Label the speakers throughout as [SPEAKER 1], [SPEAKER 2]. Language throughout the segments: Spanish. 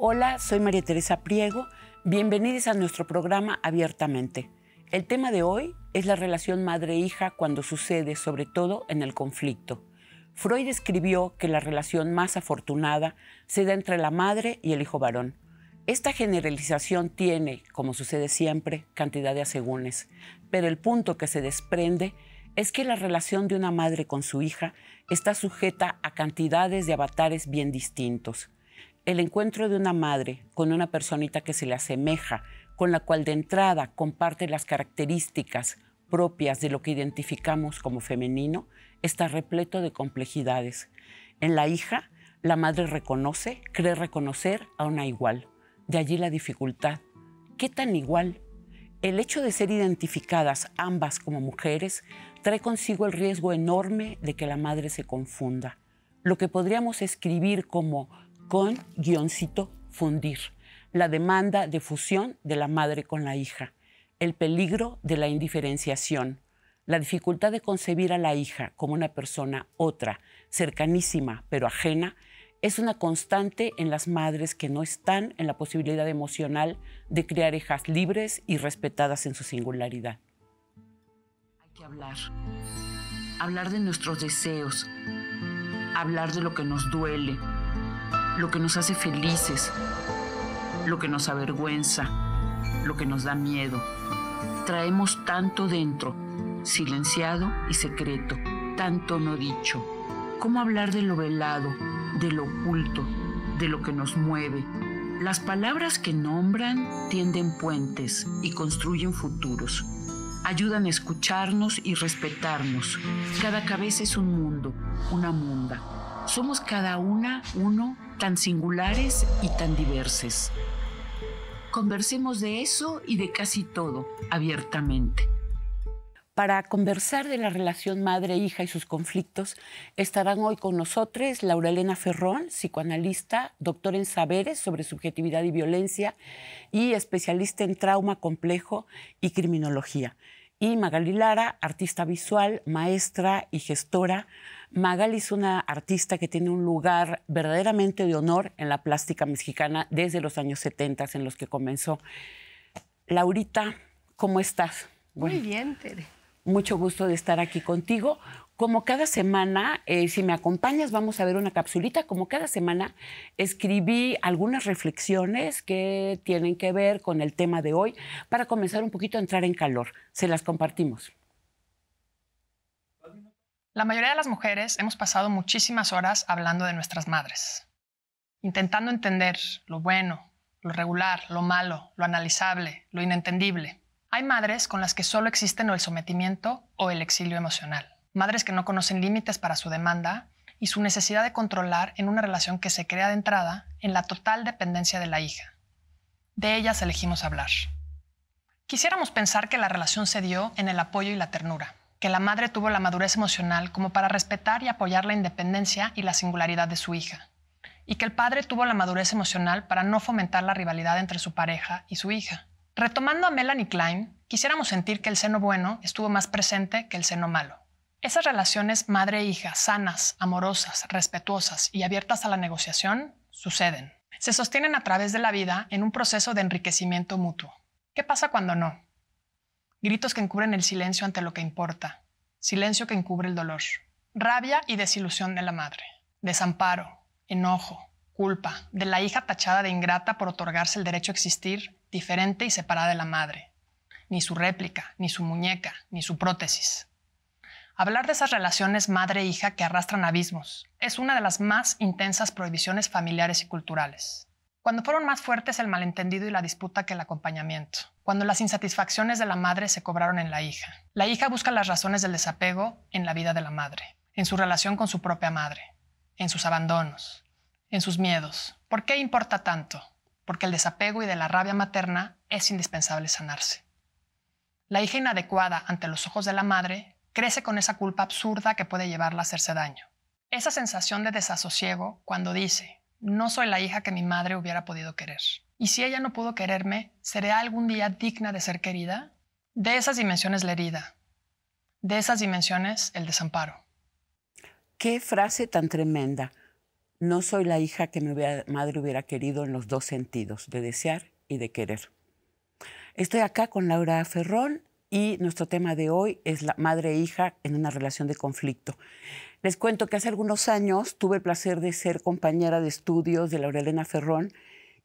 [SPEAKER 1] Hola, soy María Teresa Priego. Bienvenidos a nuestro programa Abiertamente. El tema de hoy es la relación madre-hija cuando sucede, sobre todo en el conflicto. Freud escribió que la relación más afortunada se da entre la madre y el hijo varón. Esta generalización tiene, como sucede siempre, cantidad de asegúnes, pero el punto que se desprende es que la relación de una madre con su hija está sujeta a cantidades de avatares bien distintos el encuentro de una madre con una personita que se le asemeja, con la cual de entrada comparte las características propias de lo que identificamos como femenino, está repleto de complejidades. En la hija, la madre reconoce, cree reconocer a una igual. De allí la dificultad. ¿Qué tan igual? El hecho de ser identificadas ambas como mujeres trae consigo el riesgo enorme de que la madre se confunda. Lo que podríamos escribir como con guioncito fundir, la demanda de fusión de la madre con la hija, el peligro de la indiferenciación, la dificultad de concebir a la hija como una persona otra, cercanísima pero ajena, es una constante en las madres que no están en la posibilidad emocional de crear hijas libres y respetadas en su singularidad. Hay que hablar, hablar de nuestros deseos, hablar de lo que nos duele, lo que nos hace felices, lo que nos avergüenza, lo que nos da miedo. Traemos tanto dentro, silenciado y secreto, tanto no dicho. ¿Cómo hablar de lo velado, de lo oculto, de lo que nos mueve? Las palabras que nombran tienden puentes y construyen futuros. Ayudan a escucharnos y respetarnos. Cada cabeza es un mundo, una munda somos cada una, uno, tan singulares y tan diversos. Conversemos de eso y de casi todo, abiertamente. Para conversar de la relación madre-hija y sus conflictos, estarán hoy con nosotros Laura Elena Ferrón, psicoanalista, doctora en saberes sobre subjetividad y violencia y especialista en trauma complejo y criminología. Y Magali Lara, artista visual, maestra y gestora, Magali es una artista que tiene un lugar verdaderamente de honor en la plástica mexicana desde los años 70 en los que comenzó. Laurita, ¿cómo estás? Muy
[SPEAKER 2] bien, Tere.
[SPEAKER 1] Mucho gusto de estar aquí contigo. Como cada semana, eh, si me acompañas, vamos a ver una capsulita. Como cada semana, escribí algunas reflexiones que tienen que ver con el tema de hoy para comenzar un poquito a entrar en calor. Se las compartimos.
[SPEAKER 3] La mayoría de las mujeres hemos pasado muchísimas horas hablando de nuestras madres, intentando entender lo bueno, lo regular, lo malo, lo analizable, lo inentendible. Hay madres con las que solo existen o el sometimiento o el exilio emocional. Madres que no conocen límites para su demanda y su necesidad de controlar en una relación que se crea de entrada en la total dependencia de la hija. De ellas elegimos hablar. Quisiéramos pensar que la relación se dio en el apoyo y la ternura, que la madre tuvo la madurez emocional como para respetar y apoyar la independencia y la singularidad de su hija, y que el padre tuvo la madurez emocional para no fomentar la rivalidad entre su pareja y su hija. Retomando a Melanie Klein, quisiéramos sentir que el seno bueno estuvo más presente que el seno malo. Esas relaciones madre-hija e sanas, amorosas, respetuosas y abiertas a la negociación suceden. Se sostienen a través de la vida en un proceso de enriquecimiento mutuo. ¿Qué pasa cuando no? gritos que encubren el silencio ante lo que importa, silencio que encubre el dolor, rabia y desilusión de la madre, desamparo, enojo, culpa de la hija tachada de ingrata por otorgarse el derecho a existir diferente y separada de la madre, ni su réplica, ni su muñeca, ni su prótesis. Hablar de esas relaciones madre-hija que arrastran abismos es una de las más intensas prohibiciones familiares y culturales. Cuando fueron más fuertes el malentendido y la disputa que el acompañamiento cuando las insatisfacciones de la madre se cobraron en la hija. La hija busca las razones del desapego en la vida de la madre, en su relación con su propia madre, en sus abandonos, en sus miedos. ¿Por qué importa tanto? Porque el desapego y de la rabia materna es indispensable sanarse. La hija inadecuada ante los ojos de la madre crece con esa culpa absurda que puede llevarla a hacerse daño. Esa sensación de desasosiego cuando dice, no soy la hija que mi madre hubiera podido querer y si ella no pudo quererme, ¿seré algún día digna de ser querida? De esas dimensiones la herida, de esas dimensiones el desamparo.
[SPEAKER 1] Qué frase tan tremenda. No soy la hija que mi madre hubiera querido en los dos sentidos, de desear y de querer. Estoy acá con Laura Ferrón y nuestro tema de hoy es la madre e hija en una relación de conflicto. Les cuento que hace algunos años tuve el placer de ser compañera de estudios de Laura Elena Ferrón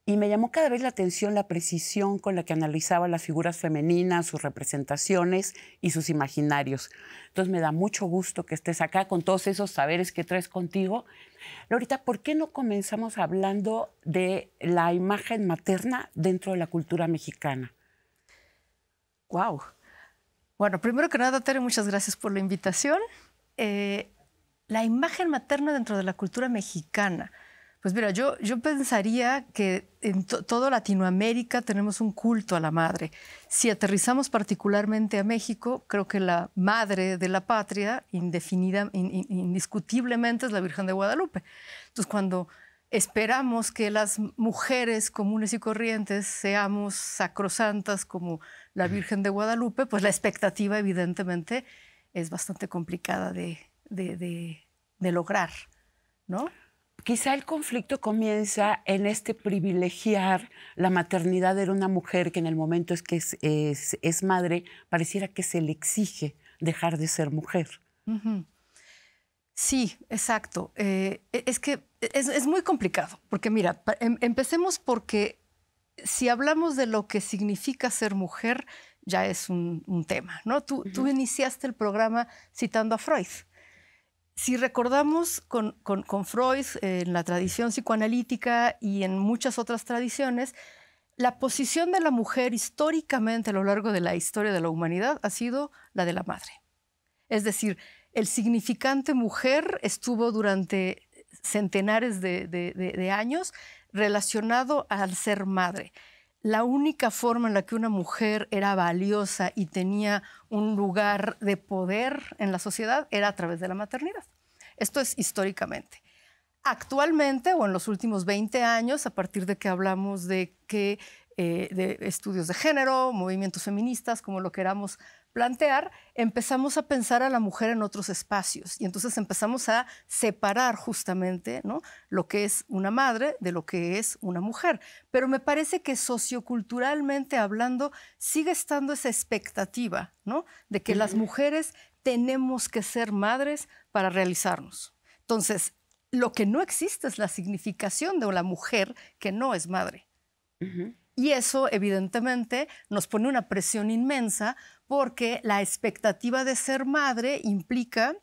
[SPEAKER 1] y me llamó cada vez la atención la precisión con la que analizaba las figuras femeninas, sus representaciones y sus imaginarios. Entonces me da mucho gusto que estés acá con todos esos saberes que traes contigo. Lorita, ¿por qué no comenzamos hablando de la imagen materna dentro de la cultura mexicana? Wow. Bueno, primero que nada, Tere, muchas gracias por la invitación. Eh,
[SPEAKER 2] la imagen materna dentro de la cultura mexicana. Pues mira, yo, pensaría que en toda Latinoamérica tenemos un culto a la madre. Si aterrizamos particularmente a México, creo que la madre de la patria, indefinida, indiscutiblemente, es la Virgen de Guadalupe. Entonces, cuando esperamos que las mujeres comunes y corrientes seamos sacrosantas como la Virgen de Guadalupe, pues la expectativa evidentemente es bastante complicada de,
[SPEAKER 1] de lograr, ¿no? quizá el conflicto comienza en este privilegiar la maternidad de una mujer que en el momento es que es, madre, pareciera que se le exige dejar de ser mujer. Sí, exacto. Eh, es que es, muy complicado, porque mira, em,
[SPEAKER 2] empecemos porque si hablamos de lo que significa ser mujer, ya es un, tema, ¿no? tú iniciaste el programa citando a Freud si recordamos con, Freud en la tradición psicoanalítica y en muchas otras tradiciones, la posición de la mujer históricamente a lo largo de la historia de la humanidad ha sido la de la madre. Es decir, el significante mujer estuvo durante centenares de años relacionado al ser madre la única forma en la que una mujer era valiosa y tenía un lugar de poder en la sociedad era a través de la maternidad. Esto es históricamente. Actualmente, o en los últimos 20 años, a partir de que hablamos de que eh, de estudios de género, movimientos feministas, como lo queramos plantear, empezamos a pensar a la mujer en otros espacios y entonces empezamos a separar justamente ¿no? lo que es una madre de lo que es una mujer. Pero me parece que socioculturalmente hablando sigue estando esa expectativa ¿no? de que las mujeres tenemos que ser madres para realizarnos. Entonces, lo que no existe es la significación de la mujer que no es madre. Y eso, evidentemente, nos pone una presión inmensa porque la expectativa de ser madre implica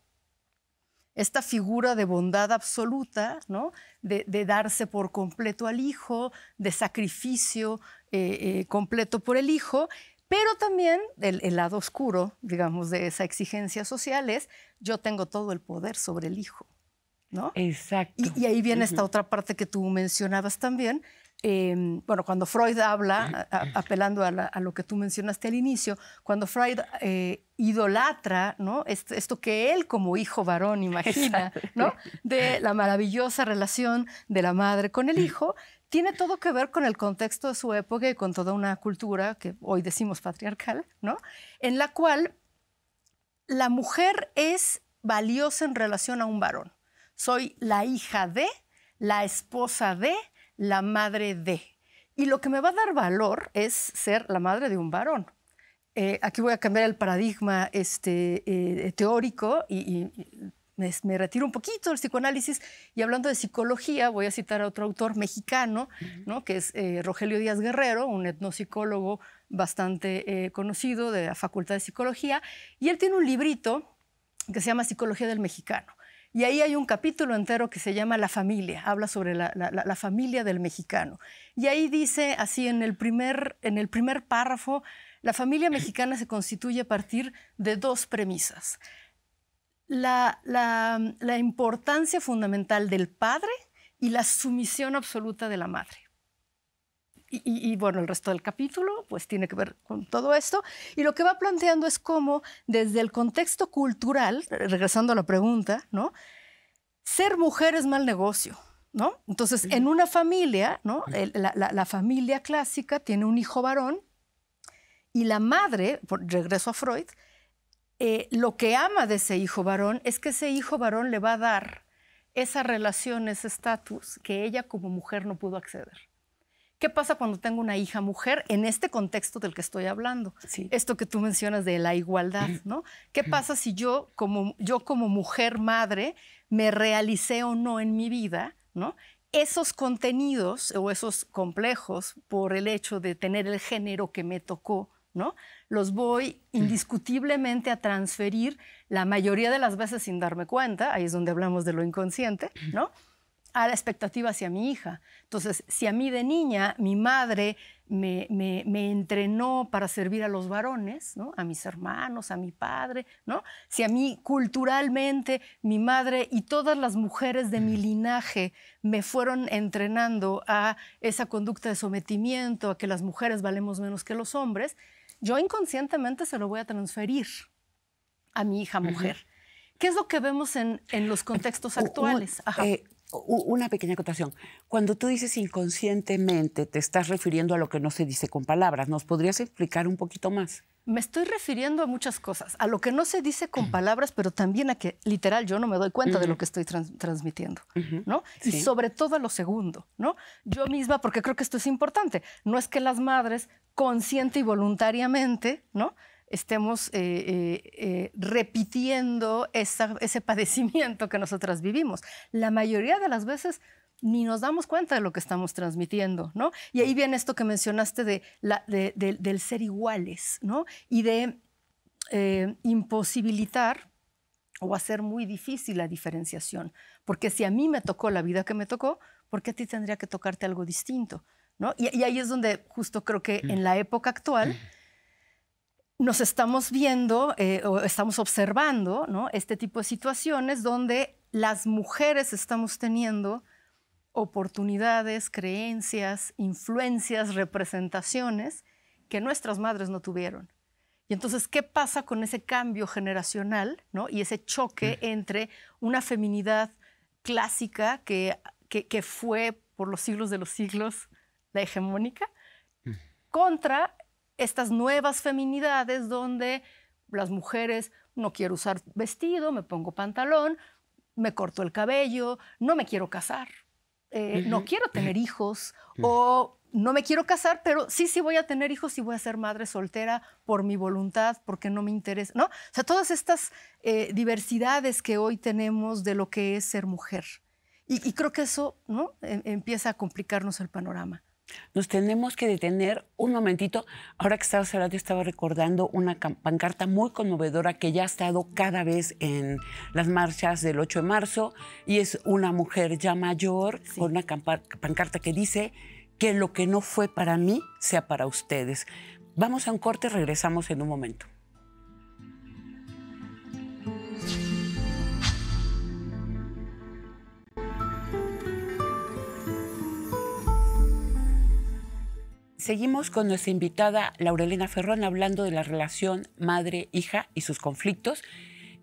[SPEAKER 2] esta figura de bondad absoluta, ¿no? de, darse por completo al hijo, de sacrificio eh, eh, completo por el hijo, pero también el, lado oscuro, digamos, de esa exigencia social es yo tengo todo el poder sobre el hijo, Exacto. Y, ahí viene esta otra parte que tú mencionabas también, Em, bueno, cuando Freud habla, apelando a, lo que tú mencionaste al inicio, cuando Freud eh, idolatra, ¿no? Esto, que él como hijo varón imagina, ¿no? De la maravillosa relación de la madre con el hijo, tiene todo que ver con el contexto de su época y con toda una cultura que hoy decimos patriarcal, ¿no? En la cual la mujer es valiosa en relación a un varón. Soy la hija de, la esposa de, la madre de. Y lo que me va a dar valor es ser la madre de un varón. Eh, aquí voy a cambiar el paradigma este, eh, teórico y, me, retiro un poquito del psicoanálisis y hablando de psicología voy a citar a otro autor mexicano, ¿no? que es eh, Rogelio Díaz Guerrero, un etnopsicólogo bastante conocido de la Facultad de Psicología, y él tiene un librito que se llama Psicología del Mexicano. Y ahí hay un capítulo entero que se llama La familia, habla sobre la, familia del mexicano. Y ahí dice, así en el, primer, en el primer párrafo, la familia mexicana se constituye a partir de dos premisas. la importancia fundamental del padre y la sumisión absoluta de la madre. Y, bueno, el resto del capítulo pues tiene que ver con todo esto. Y lo que va planteando es cómo desde el contexto cultural, regresando a la pregunta, ¿no? Ser mujer es mal negocio, ¿no? Entonces, en una familia, ¿no? la, familia clásica tiene un hijo varón y la madre, regreso a Freud, eh, lo que ama de ese hijo varón es que ese hijo varón le va a dar esa relación, ese estatus que ella como mujer no pudo acceder. ¿Qué pasa cuando tengo una hija mujer en este contexto del que estoy hablando? Esto que tú mencionas de la igualdad, ¿no? ¿Qué pasa si yo como, yo como mujer madre me realicé o no en mi vida, ¿no? Esos contenidos o esos complejos por el hecho de tener el género que me tocó, ¿no? Los voy indiscutiblemente a transferir la mayoría de las veces sin darme cuenta, ahí es donde hablamos de lo inconsciente, ¿no? a la expectativa hacia mi hija. Entonces, si a mí de niña mi madre me, entrenó para servir a los varones, ¿no? a mis hermanos, a mi padre, ¿no? si a mí culturalmente mi madre y todas las mujeres de mi mm. linaje me fueron entrenando a esa conducta de sometimiento, a que las mujeres valemos menos que los hombres, yo inconscientemente se lo voy a transferir a mi hija mujer. ¿Qué es lo que vemos en, los contextos actuales?
[SPEAKER 1] Ajá. Eh, una pequeña acotación. Cuando tú dices inconscientemente, te estás refiriendo a lo que no se dice con palabras. ¿Nos podrías explicar un poquito más?
[SPEAKER 2] Me estoy refiriendo a muchas cosas,
[SPEAKER 1] a lo que no se dice con palabras, pero también a que literal yo no me doy cuenta
[SPEAKER 2] de lo que estoy transmitiendo, Y sobre todo a lo segundo, ¿no? Yo misma, porque creo que esto es importante, no es que las madres consciente y voluntariamente, ¿no? estemos eh, eh, eh, repitiendo ese padecimiento que nosotras vivimos. La mayoría de las veces ni nos damos cuenta de lo que estamos transmitiendo, ¿no? Y ahí viene esto que mencionaste de, del ser iguales, ¿no? Y de imposibilitar o hacer muy difícil la diferenciación, porque si a mí me tocó la vida que me tocó, ¿por qué a ti tendría que tocarte algo distinto? ¿no? Y, ahí es donde justo creo que mm. en la época actual... nos estamos viendo eh, o estamos observando este tipo de situaciones donde las mujeres estamos teniendo oportunidades, creencias, influencias, representaciones que nuestras madres no tuvieron. Y entonces, ¿qué pasa con ese cambio generacional ¿no? y ese choque mm. entre una feminidad clásica que, fue por los siglos de los siglos la hegemónica mm. contra estas nuevas feminidades donde las mujeres no quiero usar vestido, me pongo pantalón, me corto el cabello, no me quiero casar, eh, no quiero tener hijos o no me quiero casar, pero sí, sí voy a tener hijos y voy a ser madre soltera por mi voluntad, porque no me interesa, ¿no? O sea, todas estas eh, diversidades que hoy tenemos de lo que es ser mujer. Y, creo que eso, ¿no? Em, empieza a complicarnos el panorama
[SPEAKER 1] nos tenemos que detener un momentito. Ahora que estaba estaba recordando una pancarta muy conmovedora que ya ha estado cada vez en las marchas del 8 de marzo y es una mujer ya mayor con una pancarta que dice que lo que no fue para mí sea para ustedes. Vamos a un corte, regresamos en un momento. Seguimos con nuestra invitada Laurelina Ferrón hablando de la relación madre-hija y sus conflictos.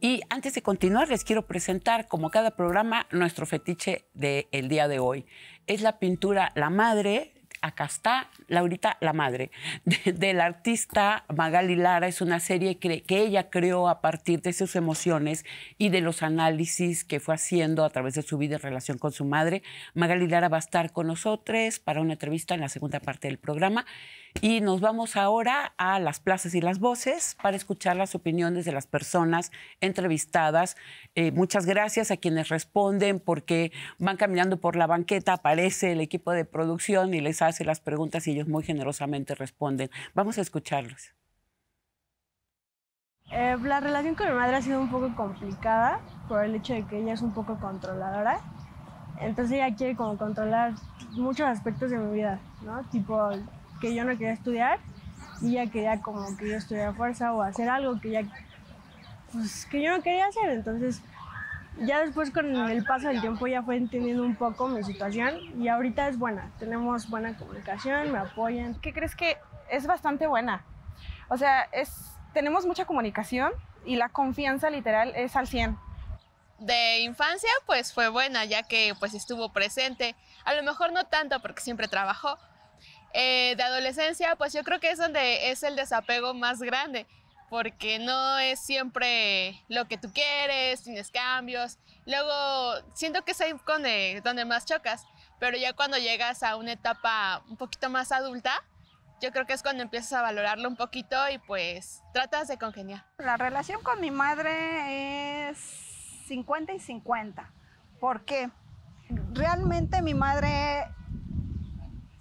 [SPEAKER 1] Y antes de continuar, les quiero presentar, como cada programa, nuestro fetiche del día de hoy. Es la pintura La Madre acá está Laurita la Madre, del artista Magali Lara. Es una serie que, que, ella creó a partir de sus emociones y de los análisis que fue haciendo a través de su vida en relación con su madre. Magali Lara va a estar con nosotros para una entrevista en la segunda parte del programa. Y nos vamos ahora a las plazas y las voces para escuchar las opiniones de las personas entrevistadas. Eh, muchas gracias a quienes responden porque van caminando por la banqueta, aparece el equipo de producción y les hace las preguntas y ellos muy generosamente responden. Vamos a escucharlos.
[SPEAKER 2] Eh, la relación con mi madre ha sido un poco complicada por el hecho de que ella es un poco controladora. Entonces ella quiere como controlar muchos aspectos de mi vida, ¿no? Tipo que yo no quería estudiar y ya quería como que yo a fuerza o hacer algo que ya pues que yo no quería hacer entonces ya después con el paso del tiempo ya fue entendiendo un poco mi situación y ahorita es buena tenemos buena
[SPEAKER 3] comunicación me apoyan qué crees que es bastante buena o sea es tenemos mucha comunicación y la confianza literal es al 100 de infancia pues fue buena ya que pues estuvo presente a lo mejor no tanto porque siempre trabajó eh, de adolescencia, pues yo creo que es donde es el desapego más grande, porque no es siempre lo que tú quieres, tienes cambios. Luego, siento que es ahí donde, más chocas, pero ya cuando llegas a una etapa un poquito más adulta, yo creo que es cuando empiezas a valorarlo un poquito y pues tratas de congeniar. La relación con mi madre es 50 y 50.
[SPEAKER 2] porque Realmente mi madre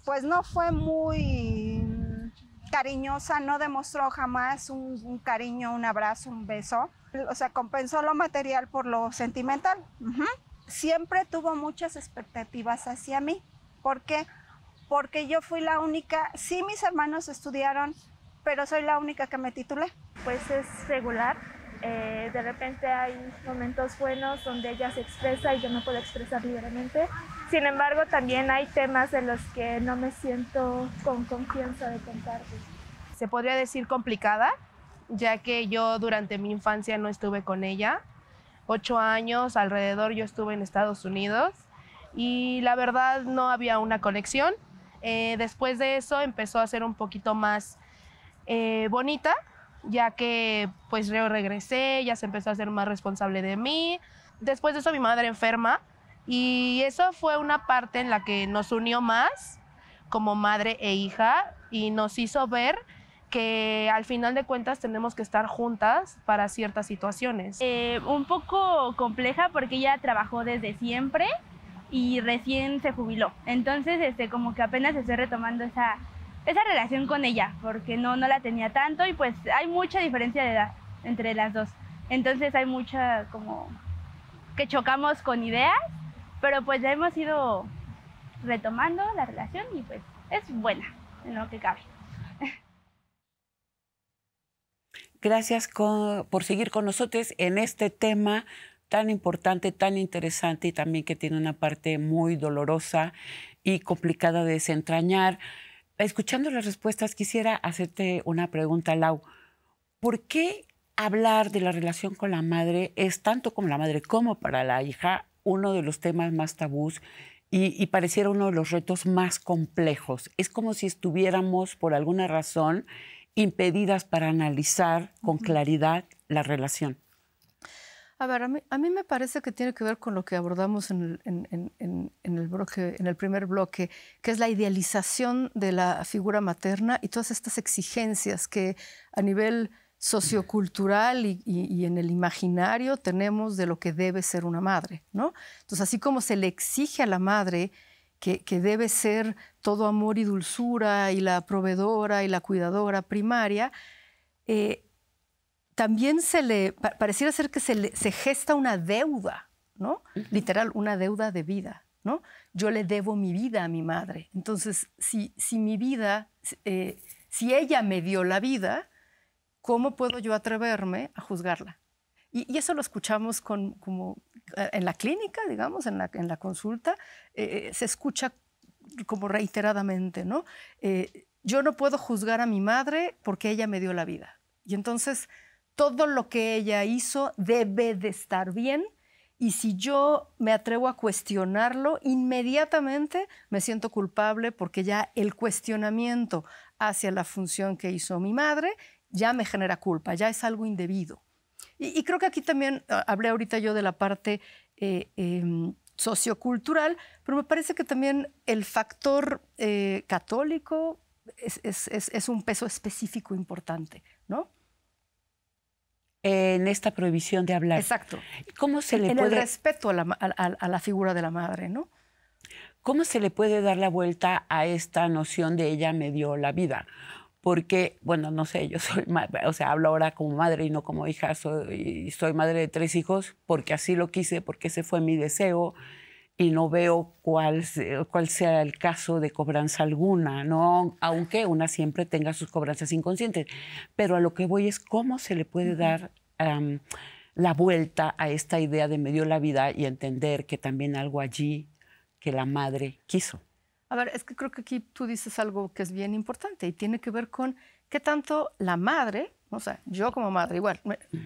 [SPEAKER 4] pues no fue muy cariñosa, no demostró jamás un,
[SPEAKER 2] cariño, un abrazo, un beso. O sea, compensó lo material por lo sentimental. Siempre tuvo muchas expectativas hacia mí. ¿Por qué? Porque yo fui la única, sí mis hermanos estudiaron, pero soy la única que me titulé. Pues es regular. Eh, de repente hay momentos buenos donde ella se
[SPEAKER 4] expresa y yo no puedo expresar libremente sin embargo, también hay temas de los que no me
[SPEAKER 2] siento con confianza de contarte. Se podría decir complicada, ya que yo durante mi infancia no estuve con ella. Ocho años alrededor yo estuve en Estados Unidos y la verdad no había una conexión. Eh, después de eso empezó a ser un poquito más eh, bonita, ya que pues yo regresé, ya se empezó a ser más responsable de mí. Después de eso mi madre enferma, y eso fue una parte en la que nos unió más como madre e hija y nos hizo ver que al final de cuentas tenemos que estar juntas para ciertas situaciones. Eh, un poco compleja porque ella trabajó desde siempre y recién se jubiló. Entonces, este, como que apenas estoy retomando esa, esa relación con ella, porque no, no la tenía tanto y pues hay mucha diferencia de edad entre las dos. Entonces hay mucha como que chocamos con ideas pero pues ya hemos ido retomando la relación y pues
[SPEAKER 4] es buena en lo que cabe.
[SPEAKER 1] Gracias por seguir con nosotros en este tema tan importante, tan interesante y también que tiene una parte muy dolorosa y complicada de desentrañar. Escuchando las respuestas, quisiera hacerte una pregunta, Lau. ¿Por qué hablar de la relación con la madre es tanto como la madre como para la hija uno de los temas más tabús y, pareciera uno de los retos más complejos. Es como si estuviéramos, por alguna razón, impedidas para analizar con claridad la relación.
[SPEAKER 2] A ver, a mí, me parece que tiene que ver con lo que abordamos en el, en el primer bloque, que es la idealización de la figura materna y todas estas exigencias que a nivel sociocultural y, y, en el imaginario tenemos de lo que debe ser una madre, ¿no? Entonces, así como se le exige a la madre que, debe ser todo amor y dulzura y la proveedora y la cuidadora primaria, eh, también se le, pareciera ser que se, gesta una deuda, ¿no? Literal, una deuda de vida, ¿no? Yo le debo mi vida a mi madre. Entonces, si, mi vida, eh, si ella me dio la vida, ¿cómo puedo yo atreverme a juzgarla? Y, eso lo escuchamos como eh, en la clínica, digamos, en la, en la consulta, eh, eh, se escucha como reiteradamente, ¿no? yo no puedo juzgar a mi madre porque ella me dio la vida. Y entonces todo lo que ella hizo debe de estar bien y si yo me atrevo a cuestionarlo, inmediatamente me siento culpable porque ya el cuestionamiento hacia la función que hizo mi madre ya me genera culpa, ya es algo indebido. Y, creo que aquí también ah, hablé ahorita yo de la parte eh, em, sociocultural, pero me parece que también el factor eh, católico es, un peso específico importante, ¿no?
[SPEAKER 1] En esta prohibición de hablar. Exacto. ¿Cómo se le en el respeto a la, a
[SPEAKER 2] la figura de la madre, ¿no?
[SPEAKER 1] ¿Cómo se le puede dar la vuelta a esta noción de ella me dio la vida? porque, bueno, no sé, yo soy, o sea, hablo ahora como madre y no como hija, soy, soy madre de tres hijos porque así lo quise, porque ese fue mi deseo y no veo cuál, cuál sea el caso de cobranza alguna, ¿no? aunque una siempre tenga sus cobranzas inconscientes. Pero a lo que voy es cómo se le puede dar la vuelta a esta idea de medio la vida y entender que también algo allí que la madre quiso.
[SPEAKER 2] A ver, es que creo que aquí tú dices algo que es bien importante y tiene que ver con qué tanto la madre, o sea, yo como madre, igual,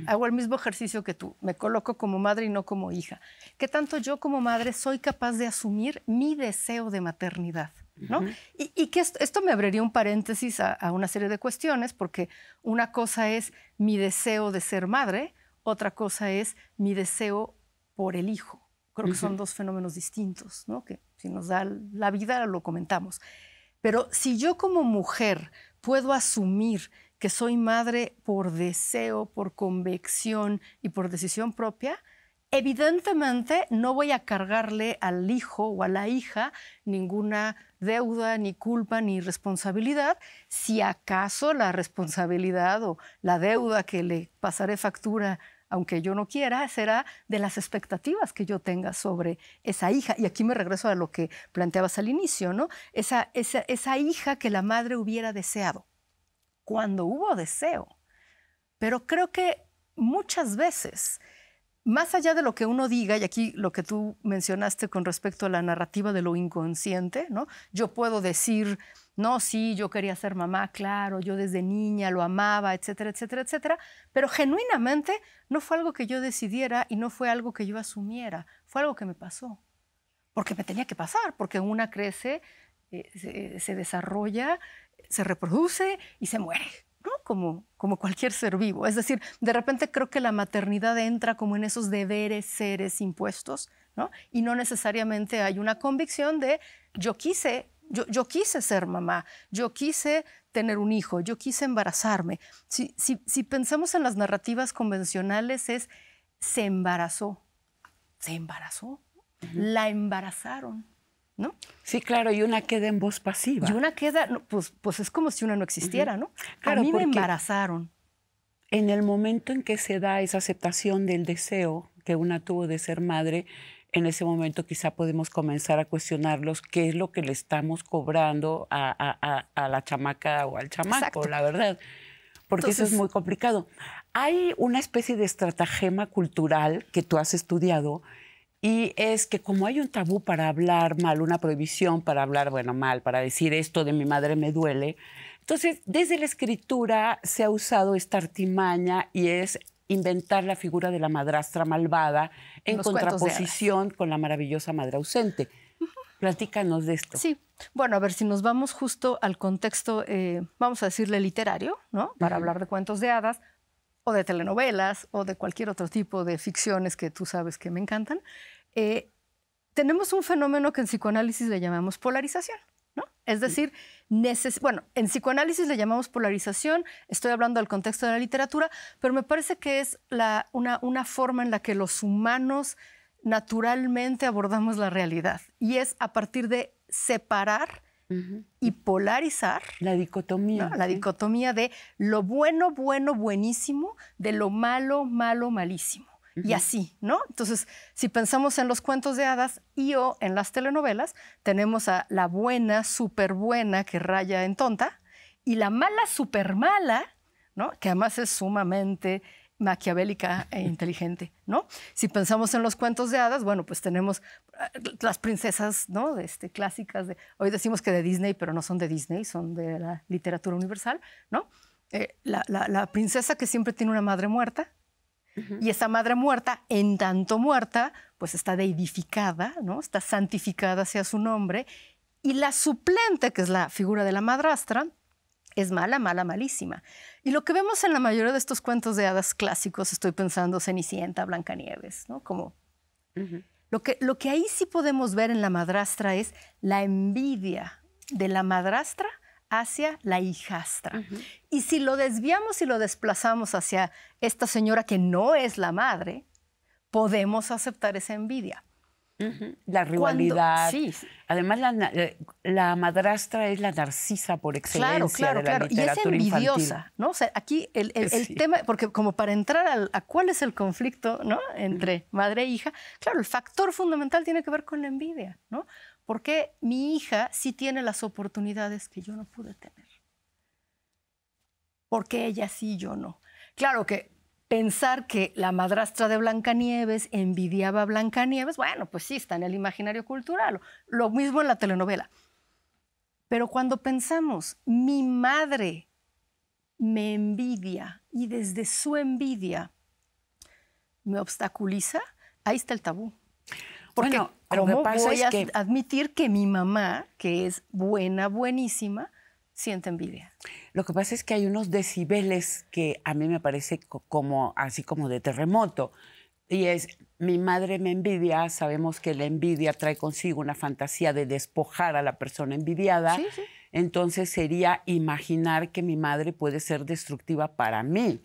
[SPEAKER 2] hago el mismo ejercicio que tú, me coloco como madre y no como hija, qué tanto yo como madre soy capaz de asumir mi deseo de maternidad. ¿No? y, que esto, me abriría un paréntesis a, una serie de cuestiones, porque una cosa es mi deseo de ser madre, otra cosa es mi deseo por el hijo. Creo que son dos fenómenos distintos, ¿no? Que si nos da la vida, lo comentamos. Pero si yo como mujer puedo asumir que soy madre por deseo, por convicción y por decisión propia, evidentemente no voy a cargarle al hijo o a la hija ninguna deuda, ni culpa, ni responsabilidad, si acaso la responsabilidad o la deuda que le pasaré factura aunque yo no quiera, será de las expectativas que yo tenga sobre esa hija. Y aquí me regreso a lo que planteabas al inicio, ¿no? Esa, hija que la madre hubiera deseado, cuando hubo deseo. Pero creo que muchas veces más allá de lo que uno diga, y aquí lo que tú mencionaste con respecto a la narrativa de lo inconsciente, ¿no? Yo puedo decir, no, sí, yo quería ser mamá, claro, yo desde niña lo amaba, etcétera, etcétera, etcétera, pero genuinamente no fue algo que yo decidiera y no fue algo que yo asumiera, fue algo que me pasó, porque me tenía que pasar, porque una crece, eh, se, desarrolla, se reproduce y se muere. ¿no? Como, como cualquier ser vivo. Es decir, de repente creo que la maternidad entra como en esos deberes, seres, impuestos, ¿no? Y no necesariamente hay una convicción de yo quise yo, quise ser mamá, yo quise tener un hijo, yo quise embarazarme. Si, pensamos en las narrativas convencionales es, se embarazó, se embarazó, la embarazaron. ¿No? Sí, claro, y una queda en voz pasiva. Y
[SPEAKER 1] una queda, pues, pues es como si una no existiera, ¿no? a mí me embarazaron. En el momento en que se da esa aceptación del deseo que una tuvo de ser madre, en ese momento quizá podemos comenzar a cuestionarlos qué es lo que le estamos cobrando a, la chamaca o al chamaco, la verdad. Porque eso es muy complicado. Hay una especie de estratagema cultural que tú has estudiado y es que como hay un tabú para hablar mal, una prohibición para hablar, bueno, mal, para decir esto de mi madre me duele, entonces desde la escritura se ha usado esta artimaña y es inventar la figura de la madrastra malvada en contraposición con la maravillosa madre ausente. Platícanos de esto. Sí, bueno, a ver si nos vamos
[SPEAKER 2] justo al contexto, eh, vamos a decirle literario, ¿no? Para hablar de cuentos de hadas o de telenovelas o de cualquier otro tipo de ficciones que tú sabes que me encantan. Eh, tenemos un fenómeno que en psicoanálisis le llamamos polarización, ¿no? Es decir, bueno, en psicoanálisis le llamamos polarización, estoy hablando del contexto de la literatura, pero me parece que es una, forma en la que los humanos naturalmente abordamos la realidad y es a partir de separar y polarizar. La dicotomía. La dicotomía de lo bueno, bueno, buenísimo, de lo malo, malo, malísimo y así, ¿no? Entonces, si pensamos en los cuentos de hadas y o en las telenovelas, tenemos a la buena, súper buena que raya en tonta y la mala, súper mala, ¿no? Que además es sumamente maquiavélica e inteligente, ¿no? Si pensamos en los cuentos de hadas, bueno, pues tenemos ah, las princesas, ¿no? Este, clásicas de, hoy decimos que de Disney, pero no son de Disney, son de la literatura universal, ¿no? Eh, la princesa que siempre tiene una madre muerta, y esa madre muerta, en tanto muerta, pues está deidificada, ¿no? Está santificada hacia su nombre. Y la suplente, que es la figura de la madrastra, es mala, mala, malísima. Y lo que vemos en la mayoría de estos cuentos de hadas clásicos, estoy pensando Cenicienta, Blancanieves, ¿no? Como lo que ahí sí podemos ver en la madrastra es la envidia de la madrastra hacia la hijastra. Y si lo desviamos y lo desplazamos hacia esta señora que no es la madre, podemos aceptar esa envidia.
[SPEAKER 1] La rivalidad. Sí. Además, eh, la, madrastra es la narcisa por excelencia claro, claro, claro. y es envidiosa, ¿no? O sea, aquí el, tema,
[SPEAKER 2] porque como para entrar a cuál es el conflicto, ¿no? Entre madre e hija, claro, el factor fundamental tiene que ver con la envidia, ¿no? ¿Por qué mi hija sí tiene las oportunidades que yo no pude tener? ¿Por qué ella sí y yo no? Claro que pensar que la madrastra de Blancanieves envidiaba a Blancanieves, bueno, pues sí, está en el imaginario cultural. Lo mismo en la telenovela. Pero cuando pensamos, mi madre me envidia y desde su envidia me obstaculiza, ahí está el tabú.
[SPEAKER 1] Porque bueno, lo
[SPEAKER 2] admitir que mi mamá, que es buena, buenísima, siente envidia.
[SPEAKER 1] Lo que pasa es que hay unos decibeles que a mí me parece como así como de terremoto. Y es, mi madre me envidia, sabemos que la envidia trae consigo una fantasía de despojar a la persona envidiada. Entonces sería imaginar que mi madre puede ser destructiva para mí.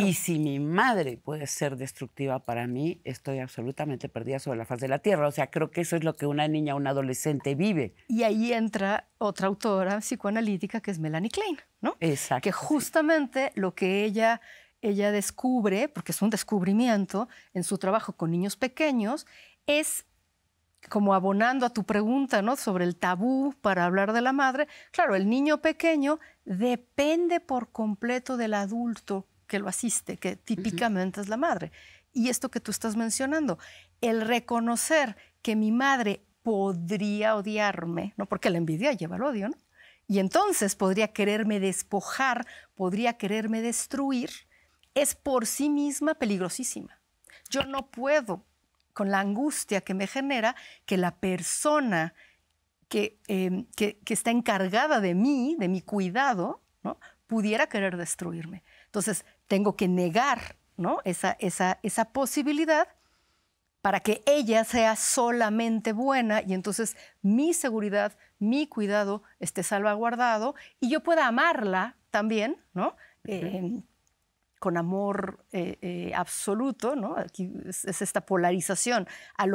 [SPEAKER 1] Y si mi madre puede ser destructiva para mí, estoy absolutamente perdida sobre la faz de la tierra. O sea, creo que eso es lo que una niña, un adolescente vive.
[SPEAKER 2] Y ahí entra otra autora psicoanalítica que es Melanie Klein,
[SPEAKER 1] ¿no? Exacto. Que
[SPEAKER 2] justamente lo que ella ella descubre, porque es un descubrimiento en su trabajo con niños pequeños, es como abonando a tu pregunta, Sobre el tabú para hablar de la madre. Claro, el niño pequeño depende por completo del adulto que lo asiste, que típicamente es la madre. Y esto que tú estás mencionando, el reconocer que mi madre podría odiarme, ¿no? Porque la envidia lleva el odio, ¿no? Y entonces podría quererme despojar, podría quererme destruir, es por sí misma peligrosísima. Yo no puedo, con la angustia que me genera, que la persona que, em, que, que está encargada de mí, de mi cuidado, ¿no? pudiera querer destruirme. Entonces, tengo que negar esa, posibilidad para que ella sea solamente buena y entonces mi seguridad, mi cuidado esté salvaguardado y yo pueda amarla también, eh, con amor eh, eh, absoluto, ¿no? es, esta polarización. a,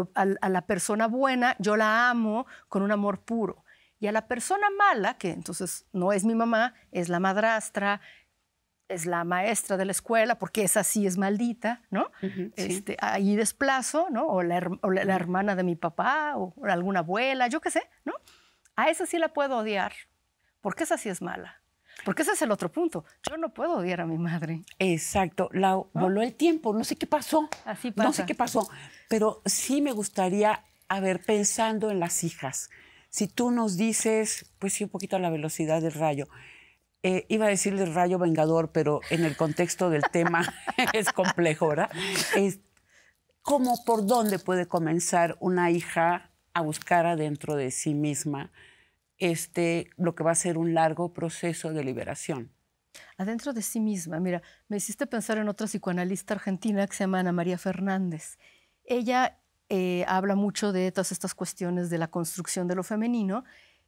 [SPEAKER 2] la persona buena yo la amo con un amor puro. Y a la persona mala, que entonces no es mi mamá, es la madrastra, es la maestra de la escuela, porque esa sí es maldita, ¿no? Este, ahí desplazo, ¿no? O la, hermana de mi papá, o, alguna abuela, yo qué sé, ¿no? A esa sí la puedo odiar, porque esa sí es mala. Porque ese es el otro punto. Yo no puedo odiar a mi madre. Exacto.
[SPEAKER 1] La, Voló el tiempo. No sé qué pasó. Así No sé qué pasó. Pero sí me gustaría, a ver, pensando en las hijas. Si tú nos dices, pues sí, un poquito a la velocidad del rayo eh, iba a decirle rayo vengador, pero en el contexto del tema es complejo, ¿verdad? Es, ¿Cómo, por dónde puede comenzar una hija a buscar adentro de sí misma este, lo que va a ser un largo proceso de liberación?
[SPEAKER 2] Adentro de sí misma, mira, me hiciste pensar en otra psicoanalista argentina que se llama Ana María Fernández. Ella eh, habla mucho de todas estas cuestiones de la construcción de lo femenino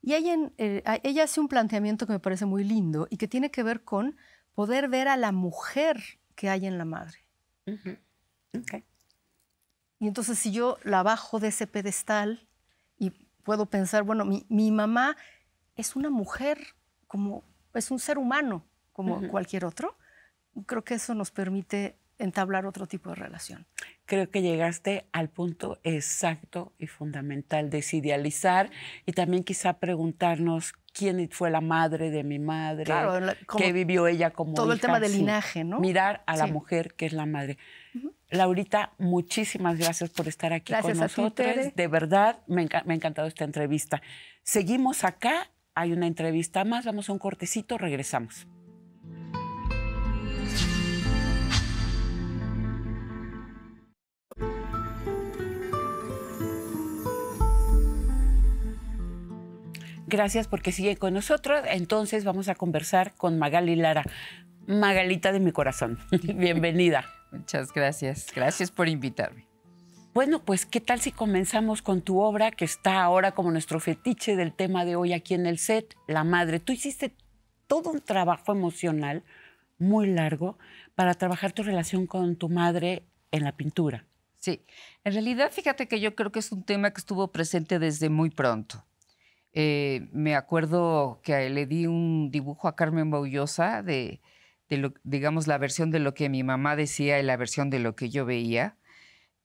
[SPEAKER 2] y ella, eh, ella hace un planteamiento que me parece muy lindo y que tiene que ver con poder ver a la mujer que hay en la madre. okay. Y entonces si yo la bajo de ese pedestal y puedo pensar, bueno, mi, mi mamá es una mujer como, es un ser humano como cualquier otro, creo que eso nos permite entablar otro tipo de relación.
[SPEAKER 1] Creo que llegaste al punto exacto y fundamental, desidealizar y también quizá preguntarnos quién fue la madre de mi madre, claro, qué vivió ella como Todo el tema del linaje, ¿no? Mirar a la mujer que es la madre. Laurita, muchísimas gracias por estar aquí con nosotros. de verdad, me, me ha encantado esta entrevista. Seguimos acá, hay una entrevista más, vamos a un cortecito, regresamos. Gracias porque sigue con nosotros. Entonces vamos a conversar con Magali Lara. Magalita de mi corazón, bienvenida. Muchas gracias. Gracias por invitarme. Bueno, pues qué tal si comenzamos con tu obra que está ahora como nuestro fetiche del tema de hoy aquí en el set, La Madre. Tú hiciste todo un trabajo emocional muy largo para trabajar tu relación con tu madre en la pintura. Sí, en realidad fíjate que yo creo que es un
[SPEAKER 4] tema que estuvo presente desde muy pronto. Eh, me acuerdo que le di un dibujo a Carmen Baullosa de, digamos, la versión de lo que mi mamá decía y la versión de lo que yo veía.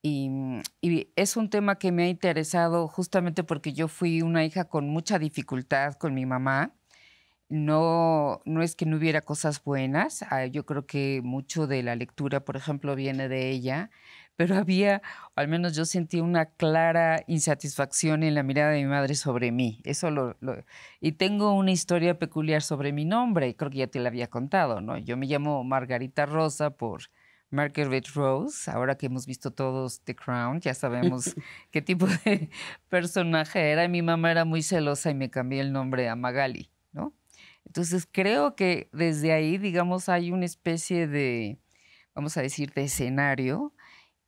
[SPEAKER 4] Mm, y, es un tema que me ha interesado justamente porque yo fui una hija con mucha dificultad con mi mamá. No, no es que no hubiera cosas buenas, ah, yo creo que mucho de la lectura, por ejemplo, viene de ella, pero había, o al menos yo sentí una clara insatisfacción en la mirada de mi madre sobre mí. Eso lo, y tengo una historia peculiar sobre mi nombre, creo que ya te la había contado, ¿no? Yo me llamo Margarita Rosa por Margaret Rose, ahora que hemos visto todos The Crown, ya sabemos qué tipo de personaje era. Y Mi mamá era muy celosa y me cambié el nombre a Magali, ¿no? Entonces creo que desde ahí, digamos, hay una especie de, vamos a decir, de escenario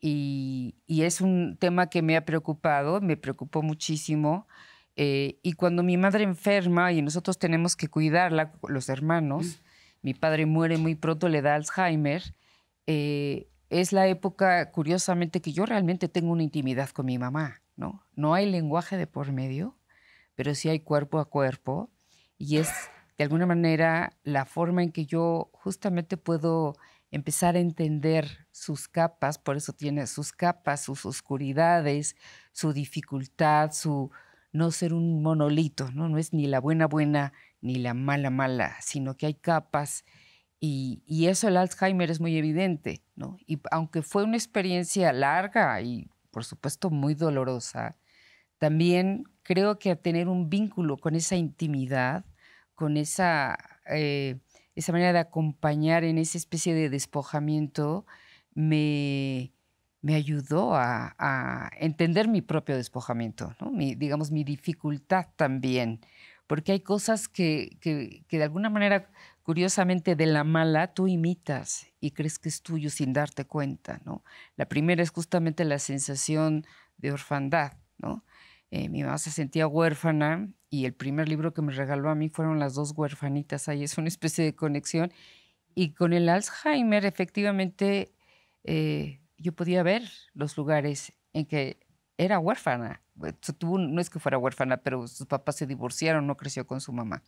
[SPEAKER 4] y, es un tema que me ha preocupado, me preocupó muchísimo. Eh, y cuando mi madre enferma y nosotros tenemos que cuidarla, los hermanos, mm. mi padre muere muy pronto, le da Alzheimer, eh, es la época, curiosamente, que yo realmente tengo una intimidad con mi mamá, ¿no? No hay lenguaje de por medio, pero sí hay cuerpo a cuerpo y es de alguna manera la forma en que yo justamente puedo empezar a entender sus capas, por eso tiene sus capas, sus oscuridades, su dificultad, su no ser un monolito, ¿no? es ni la buena buena ni la mala mala, sino que hay capas y, eso el Alzheimer es muy evidente, Y aunque fue una experiencia larga y por supuesto muy dolorosa, también creo que a tener un vínculo con esa intimidad, con esa, eh, esa manera de acompañar en esa especie de despojamiento, me, ayudó a, entender mi propio despojamiento, mi, digamos, mi dificultad también, porque hay cosas que, de alguna manera, curiosamente, de la mala tú imitas y crees que es tuyo sin darte cuenta. ¿no? La primera es justamente la sensación de orfandad. ¿no? Eh, mi mamá se sentía huérfana y el primer libro que me regaló a mí fueron Las dos huérfanitas ahí es una especie de conexión. Y con el Alzheimer, efectivamente, eh, yo podía ver los lugares en que era huérfana. no es que fuera huérfana, pero sus papás se divorciaron, no creció con su mamá.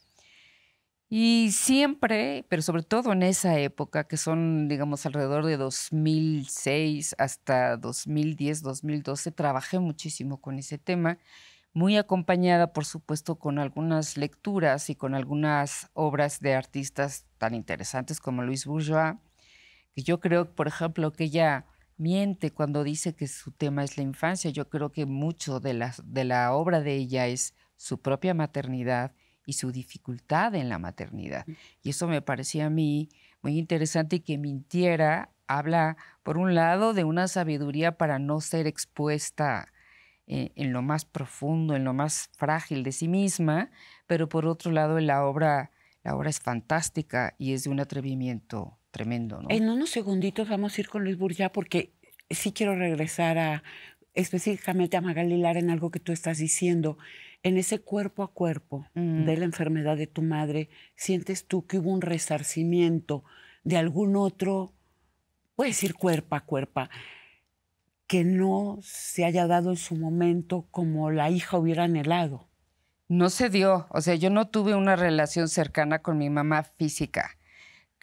[SPEAKER 4] Y siempre, pero sobre todo en esa época, que son, digamos, alrededor de 2006 hasta 2010, 2012, trabajé muchísimo con ese tema, muy acompañada, por supuesto, con algunas lecturas y con algunas obras de artistas tan interesantes como Luis Bourgeois, yo creo, por ejemplo, que ella miente cuando dice que su tema es la infancia. Yo creo que mucho de la, obra de ella es su propia maternidad y su dificultad en la maternidad. Mm. Y eso me parecía a mí muy interesante y que mintiera habla, por un lado, de una sabiduría para no ser expuesta en, lo más profundo, en lo más frágil de sí misma, pero por otro lado, la obra, la obra es fantástica y es de un atrevimiento tremendo.
[SPEAKER 1] En unos segunditos vamos a ir con Luis Burja porque sí quiero regresar a específicamente a Magali en algo que tú estás diciendo. En ese cuerpo a cuerpo mm. de la enfermedad de tu madre, ¿sientes tú que hubo un resarcimiento de algún otro, puede decir cuerpo a cuerpo, que no se haya dado en su momento como la hija hubiera anhelado? No se dio, o sea, yo no tuve una relación
[SPEAKER 4] cercana con mi mamá física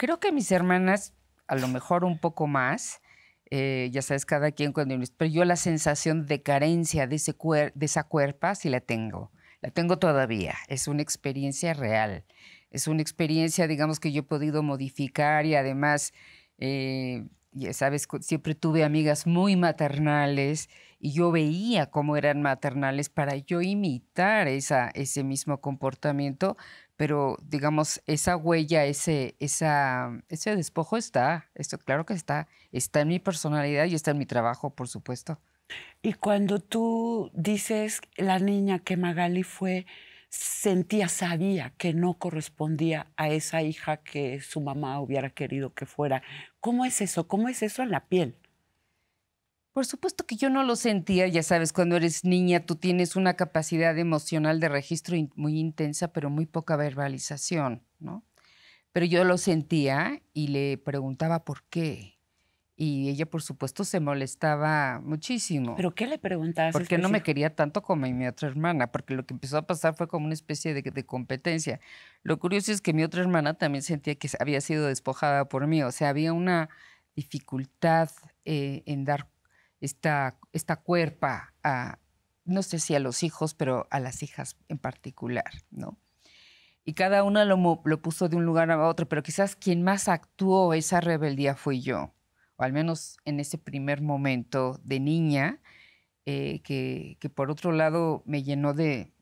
[SPEAKER 4] Creo que mis hermanas, a lo mejor un poco más, eh, ya sabes, cada quien cuando... Pero yo la sensación de carencia de, ese de esa cuerpa sí la tengo. La tengo todavía. Es una experiencia real. Es una experiencia, digamos, que yo he podido modificar y además... Eh, ya sabes, siempre tuve amigas muy maternales y yo veía cómo eran maternales para yo imitar esa, ese mismo comportamiento, pero digamos, esa huella, ese, ese despojo está, esto claro que está, está en mi personalidad y está en mi trabajo, por supuesto.
[SPEAKER 1] Y cuando tú dices la niña que Magali fue, sentía, sabía que no correspondía a esa hija que su mamá hubiera querido que fuera. ¿Cómo es eso? ¿Cómo es eso en la piel? Por supuesto que yo no lo sentía, ya sabes, cuando eres niña
[SPEAKER 4] tú tienes una capacidad emocional de registro muy intensa, pero muy poca verbalización, ¿no? Pero yo lo sentía y le preguntaba por qué. Y ella, por supuesto, se molestaba muchísimo. ¿Pero
[SPEAKER 1] qué le preguntabas? Porque no me
[SPEAKER 4] quería tanto como mi otra hermana, porque lo que empezó a pasar fue como una especie de, competencia. Lo curioso es que mi otra hermana también sentía que había sido despojada por mí, o sea, había una dificultad eh, en dar esta, esta cuerpa a, no sé si a los hijos, pero a las hijas en particular, ¿no? Y cada una lo, puso de un lugar a otro, pero quizás quien más actuó esa rebeldía fui yo, o al menos en ese primer momento de niña, eh, que, por otro lado me llenó de,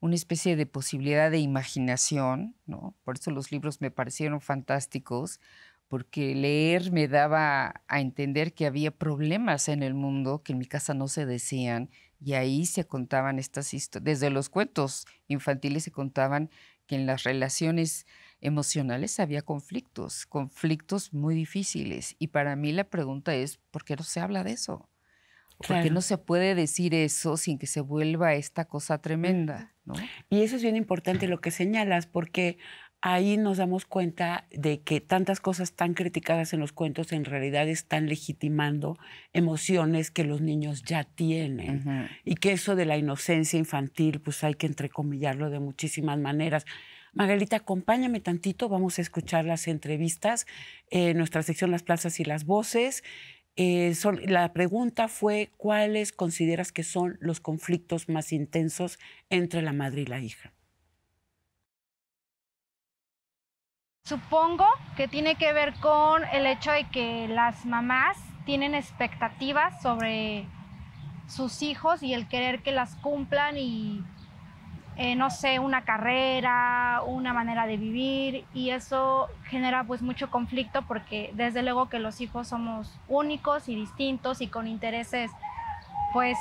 [SPEAKER 4] una especie de posibilidad de imaginación, ¿no? Por eso los libros me parecieron fantásticos, porque leer me daba a entender que había problemas en el mundo que en mi casa no se decían y ahí se contaban estas historias. Desde los cuentos infantiles se contaban que en las relaciones emocionales había conflictos, conflictos muy difíciles. Y para mí la pregunta es, ¿por qué no se habla de eso? ¿Por Porque no se puede decir
[SPEAKER 1] eso sin que se vuelva esta cosa mm. tremenda. Y eso es bien importante lo que señalas, porque ahí nos damos cuenta de que tantas cosas tan criticadas en los cuentos en realidad están legitimando emociones que los niños ya tienen y que eso de la inocencia infantil pues hay que entrecomillarlo de muchísimas maneras. Margarita, acompáñame tantito, vamos a escuchar las entrevistas, En eh, nuestra sección Las Plazas y las Voces. Eh, la pregunta fue, ¿cuáles consideras que son los conflictos más intensos entre la madre y la hija?
[SPEAKER 2] Supongo que tiene que ver con el hecho de que las mamás tienen expectativas sobre sus hijos y el querer que las cumplan y, eh, no sé, una carrera, una manera de vivir y eso genera pues mucho conflicto porque desde luego que los hijos somos únicos y distintos y con intereses pues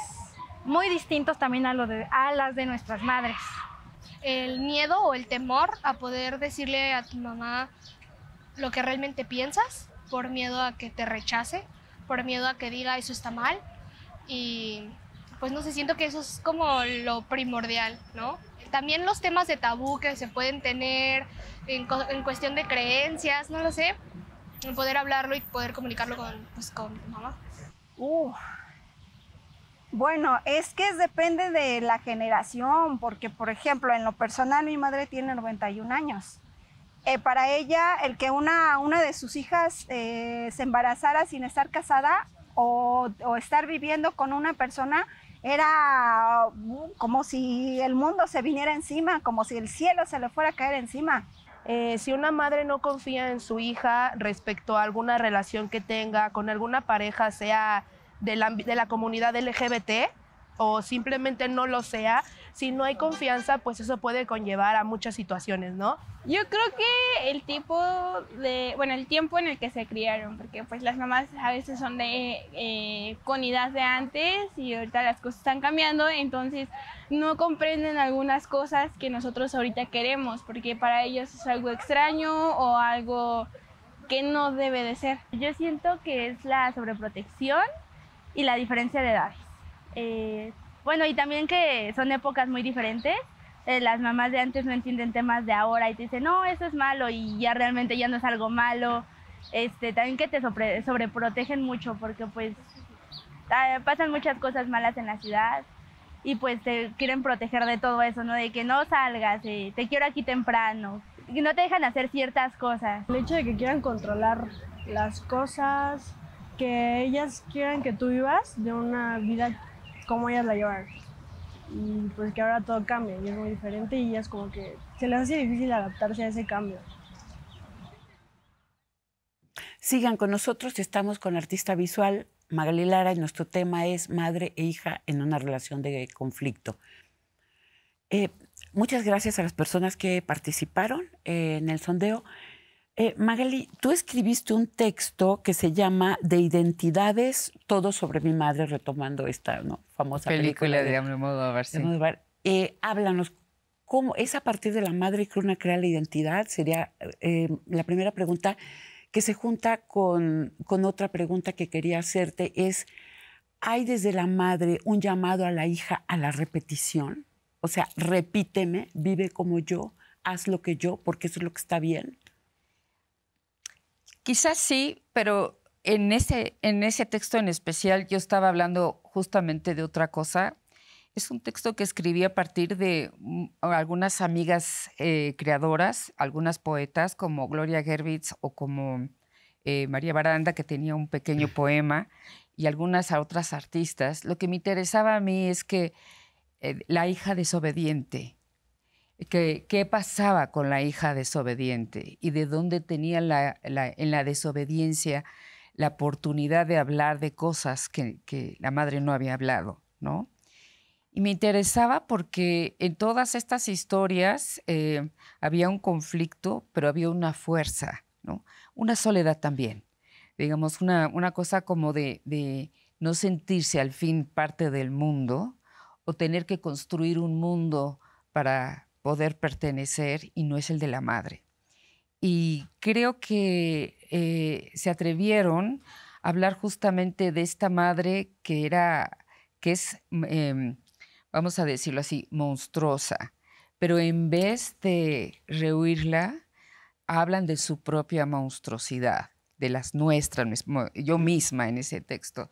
[SPEAKER 2] muy distintos también a, lo de, a las de nuestras madres el miedo o el temor a poder decirle a tu mamá lo que realmente piensas, por miedo a que te rechace, por miedo a que diga eso está mal. Y pues no sé,
[SPEAKER 3] siento que eso es como lo primordial, ¿no? También los temas de tabú que se pueden tener en, cuestión de creencias, no lo sé, poder hablarlo y poder comunicarlo con,
[SPEAKER 2] pues, con tu mamá. Bueno, es que depende de la generación, porque por ejemplo, en lo personal mi madre tiene 91 años. Eh, para ella, el que una, de sus hijas eh, se embarazara sin estar casada o, estar viviendo con una persona era uh, como si el mundo se viniera encima, como si el cielo se le fuera a caer encima. Eh, si una madre no confía en su hija respecto a alguna relación que tenga con alguna pareja, sea de la, de la comunidad LGBT o simplemente no lo sea, si no hay confianza, pues eso puede conllevar a muchas situaciones,
[SPEAKER 1] ¿no? Yo creo que el tipo de, bueno, el tiempo en el que se criaron, porque pues las mamás a veces son de, eh, con ideas de antes y ahorita las cosas están cambiando, entonces no comprenden algunas cosas que nosotros ahorita queremos, porque para ellos es algo extraño o algo que no debe de ser. Yo siento que es la sobreprotección y la diferencia de edades. Eh,
[SPEAKER 2] bueno, y también que son épocas muy diferentes. Eh, las mamás de antes no entienden temas de ahora y te dicen, no, eso es malo y ya realmente ya no es algo malo. Este, también que te sobreprotegen mucho porque pues ah, pasan muchas cosas malas en la ciudad y pues te quieren proteger de todo eso, ¿no? De que no salgas, eh, te quiero aquí temprano, y no te dejan hacer ciertas cosas. El hecho de que quieran controlar las
[SPEAKER 3] cosas, que ellas quieran que tú vivas de una vida como ellas la llevan. Y pues que ahora todo cambia y es muy diferente y ellas como que se les hace difícil
[SPEAKER 2] adaptarse a ese cambio.
[SPEAKER 1] Sigan con nosotros, estamos con artista visual Magali Lara y nuestro tema es madre e hija en una relación de conflicto. Eh, muchas gracias a las personas que participaron eh, en el sondeo. Eh, Magali, tú escribiste un texto que se llama De identidades, todo sobre mi madre, retomando esta famosa película, de,
[SPEAKER 4] de
[SPEAKER 1] eh, háblanos, ¿cómo es a partir de la madre que una crea la identidad? Sería eh, la primera pregunta que se junta con, con otra pregunta que quería hacerte, es, ¿hay desde la madre un llamado a la hija a la repetición? O sea, repíteme, vive como yo, haz lo que yo, porque eso es lo que está bien.
[SPEAKER 4] Quizás sí, pero en ese, en ese texto en especial yo estaba hablando justamente de otra cosa. Es un texto que escribí a partir de mm, algunas amigas eh, creadoras, algunas poetas como Gloria Gervitz o como eh, María Baranda, que tenía un pequeño poema, y algunas a otras artistas. Lo que me interesaba a mí es que eh, la hija desobediente, que, qué pasaba con la hija desobediente y de dónde tenía la, en la desobediencia la oportunidad de hablar de cosas que, la madre no había hablado, ¿no? Y me interesaba porque en todas estas historias eh, había un conflicto, pero había una fuerza, ¿no? Una soledad también. Digamos, una, una cosa como de, de no sentirse al fin parte del mundo o tener que construir un mundo para poder pertenecer y no es el de la madre. Y creo que eh, se atrevieron a hablar justamente de esta madre que era, que es, mm, em, vamos a decirlo así, monstruosa, pero en vez de rehuirla, hablan de su propia monstruosidad, de las nuestras, yo misma en ese texto.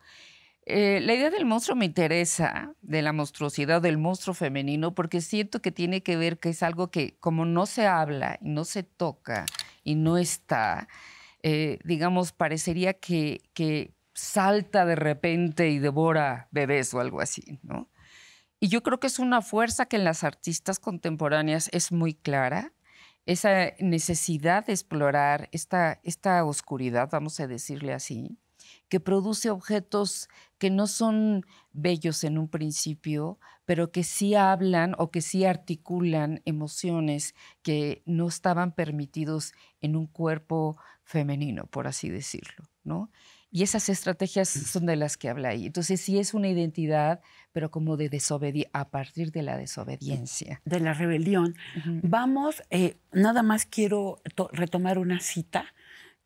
[SPEAKER 4] Eh, la idea del monstruo me interesa, de la monstruosidad del monstruo femenino, porque siento que tiene que ver que es algo que como no se habla y no se toca y no está, eh, digamos, parecería que, salta de repente y devora bebés o algo así, Y yo creo que es una fuerza que en las artistas contemporáneas es muy clara, esa necesidad de explorar esta, esta oscuridad, vamos a decirle así, que produce objetos que no son bellos en un principio, pero que sí hablan o que sí articulan emociones que no estaban permitidos en un cuerpo femenino, por así decirlo, Y esas estrategias son de las que habla ahí. Entonces sí es una identidad, pero como de
[SPEAKER 1] a partir de la desobediencia. De la rebelión. Vamos, eh, nada más quiero retomar una cita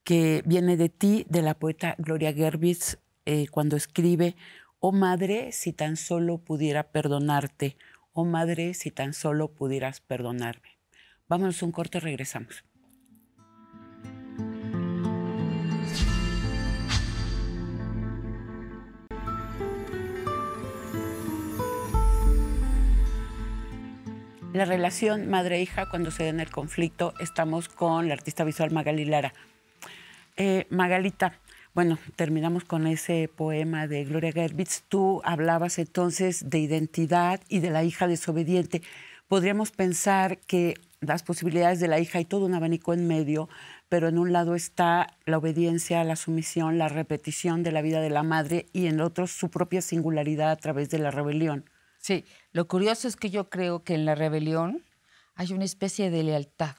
[SPEAKER 1] que viene de ti, de la poeta Gloria Gervitz, eh, cuando escribe, oh madre, si tan solo pudiera perdonarte, oh madre, si tan solo pudieras perdonarme. Vámonos un corte, regresamos. La relación madre-hija, cuando se da en el conflicto, estamos con la artista visual Magali Lara. Eh, Magalita, bueno, terminamos con ese poema de Gloria Gervitz. Tú hablabas entonces de identidad y de la hija desobediente. Podríamos pensar que las posibilidades de la hija hay todo un abanico en medio, pero en un lado está la obediencia, la sumisión, la repetición de la vida de la madre y en otro su propia singularidad a través de la rebelión. Sí, lo curioso es que yo creo que en la rebelión hay una especie de lealtad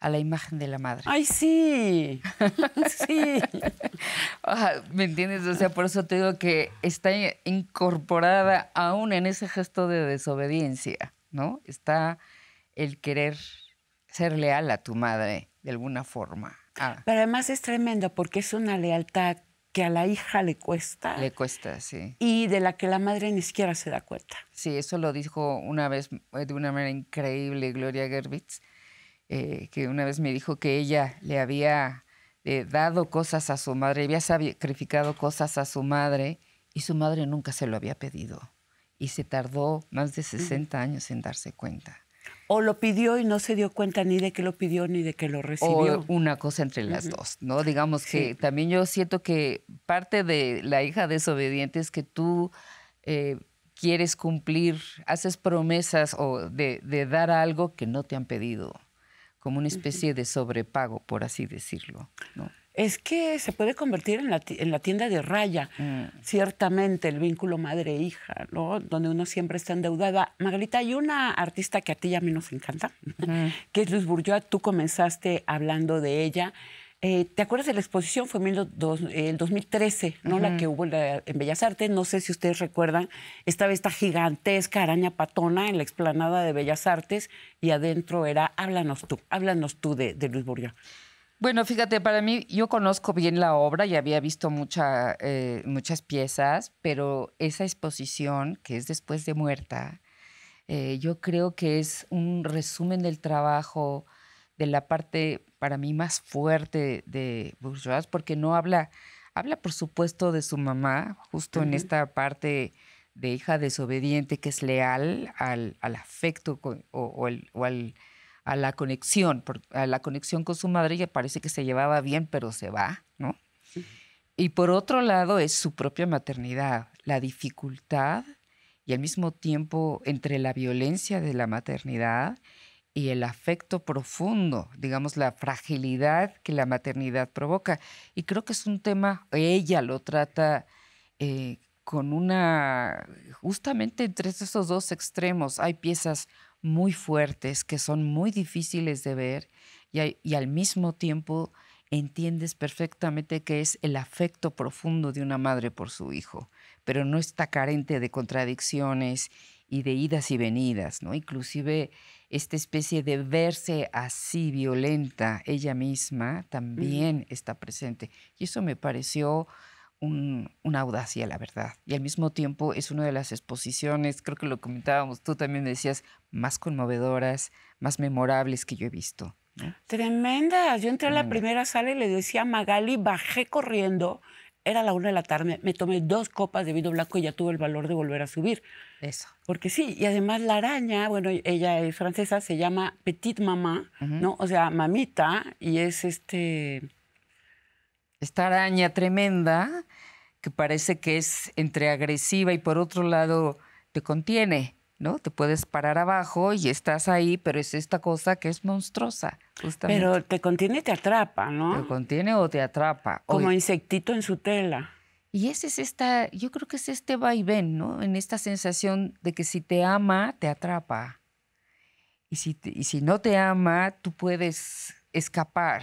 [SPEAKER 4] a la imagen de la madre. ¡Ay, sí! sí. Ah, ¿Me entiendes? O sea, por eso te digo que está incorporada aún en ese gesto de desobediencia, ¿no? Está el querer ser
[SPEAKER 1] leal a tu madre de alguna forma. Ah. Pero además es tremendo porque es una lealtad que a la hija le cuesta. Le cuesta, sí. Y de la que la madre ni siquiera se da cuenta.
[SPEAKER 4] Sí, eso lo dijo una vez eh, de una manera increíble Gloria Gervitz eh, que una vez me dijo que ella le había eh, dado cosas a su madre, había sacrificado cosas a su madre y su madre nunca se lo había pedido. Y se tardó más de 60 años en darse cuenta.
[SPEAKER 1] O lo pidió y no se dio cuenta ni de que lo pidió ni de que lo recibió. O
[SPEAKER 4] una cosa entre las dos, ¿no? Digamos que también yo siento que parte de la hija desobediente es que tú eh, quieres cumplir, haces promesas o de dar algo que no te han pedido como una especie
[SPEAKER 1] de sobrepago,
[SPEAKER 4] por así decirlo.
[SPEAKER 1] Es que se puede convertir en la, tienda de raya, mm. ciertamente, el vínculo madre-hija, donde uno siempre está endeudada. Margarita, hay una artista que a ti y a mí nos encanta, que es Luis Bourgeois. Tú comenzaste hablando de ella. Eh, ¿Te acuerdas de la exposición? Fue en el 2013, ¿no? La que hubo en Bellas Artes. No sé si ustedes recuerdan. Estaba esta gigantesca araña patona en la explanada de Bellas Artes y adentro era Háblanos tú, háblanos tú de, Luis Bourdieu. Bueno, fíjate, para mí, yo conozco bien la obra y había visto
[SPEAKER 4] eh, muchas piezas, pero esa exposición, que es después de muerta, eh, yo creo que es un resumen del trabajo, de la parte para mí más fuerte de Bourgeois, porque no habla, habla por supuesto de su mamá, justo en esta parte de hija desobediente que es leal al, afecto o, a la conexión, a la conexión con su madre, y parece que se llevaba bien, pero se va, ¿no? Y por otro lado es su propia maternidad, la dificultad y al mismo tiempo entre la violencia de la maternidad y el afecto profundo, digamos, la fragilidad que la maternidad provoca. Y creo que es un tema, ella lo trata eh, con una, justamente entre esos dos extremos, hay piezas muy fuertes que son muy difíciles de ver y, y al mismo tiempo entiendes perfectamente que es el afecto profundo de una madre por su hijo, pero no está carente de contradicciones y de idas y venidas, ¿no? Inclusive esta especie de verse así violenta ella misma mm. también está presente. Y eso me pareció una audacia, la verdad. Y al mismo tiempo es una de las exposiciones, creo que lo comentábamos, tú también decías, más conmovedoras, más memorables que yo he visto.
[SPEAKER 1] Tremendas. Tremenda. Yo entré a la primera sala y le decía a Magali, bajé corriendo. Era la una de la tarde, me tomé dos copas de vino blanco y ya tuve el valor de volver a subir. Porque sí, y además la araña, bueno, ella es francesa, se llama petite Mamá, ¿no? O sea, mamita, y es este... Esta araña tremenda
[SPEAKER 4] que parece que es entre agresiva y por otro lado te contiene, ¿no? Te puedes parar abajo y estás ahí, pero es esta cosa que es monstruosa,
[SPEAKER 1] justamente. Pero te contiene, y te atrapa, ¿no? Te contiene o te atrapa. Como insectito en su tela.
[SPEAKER 4] Y ese es esta, yo creo que es este vaivén, ¿no? En esta sensación de que si te ama, te atrapa. Y si, si no te ama, tú puedes escapar.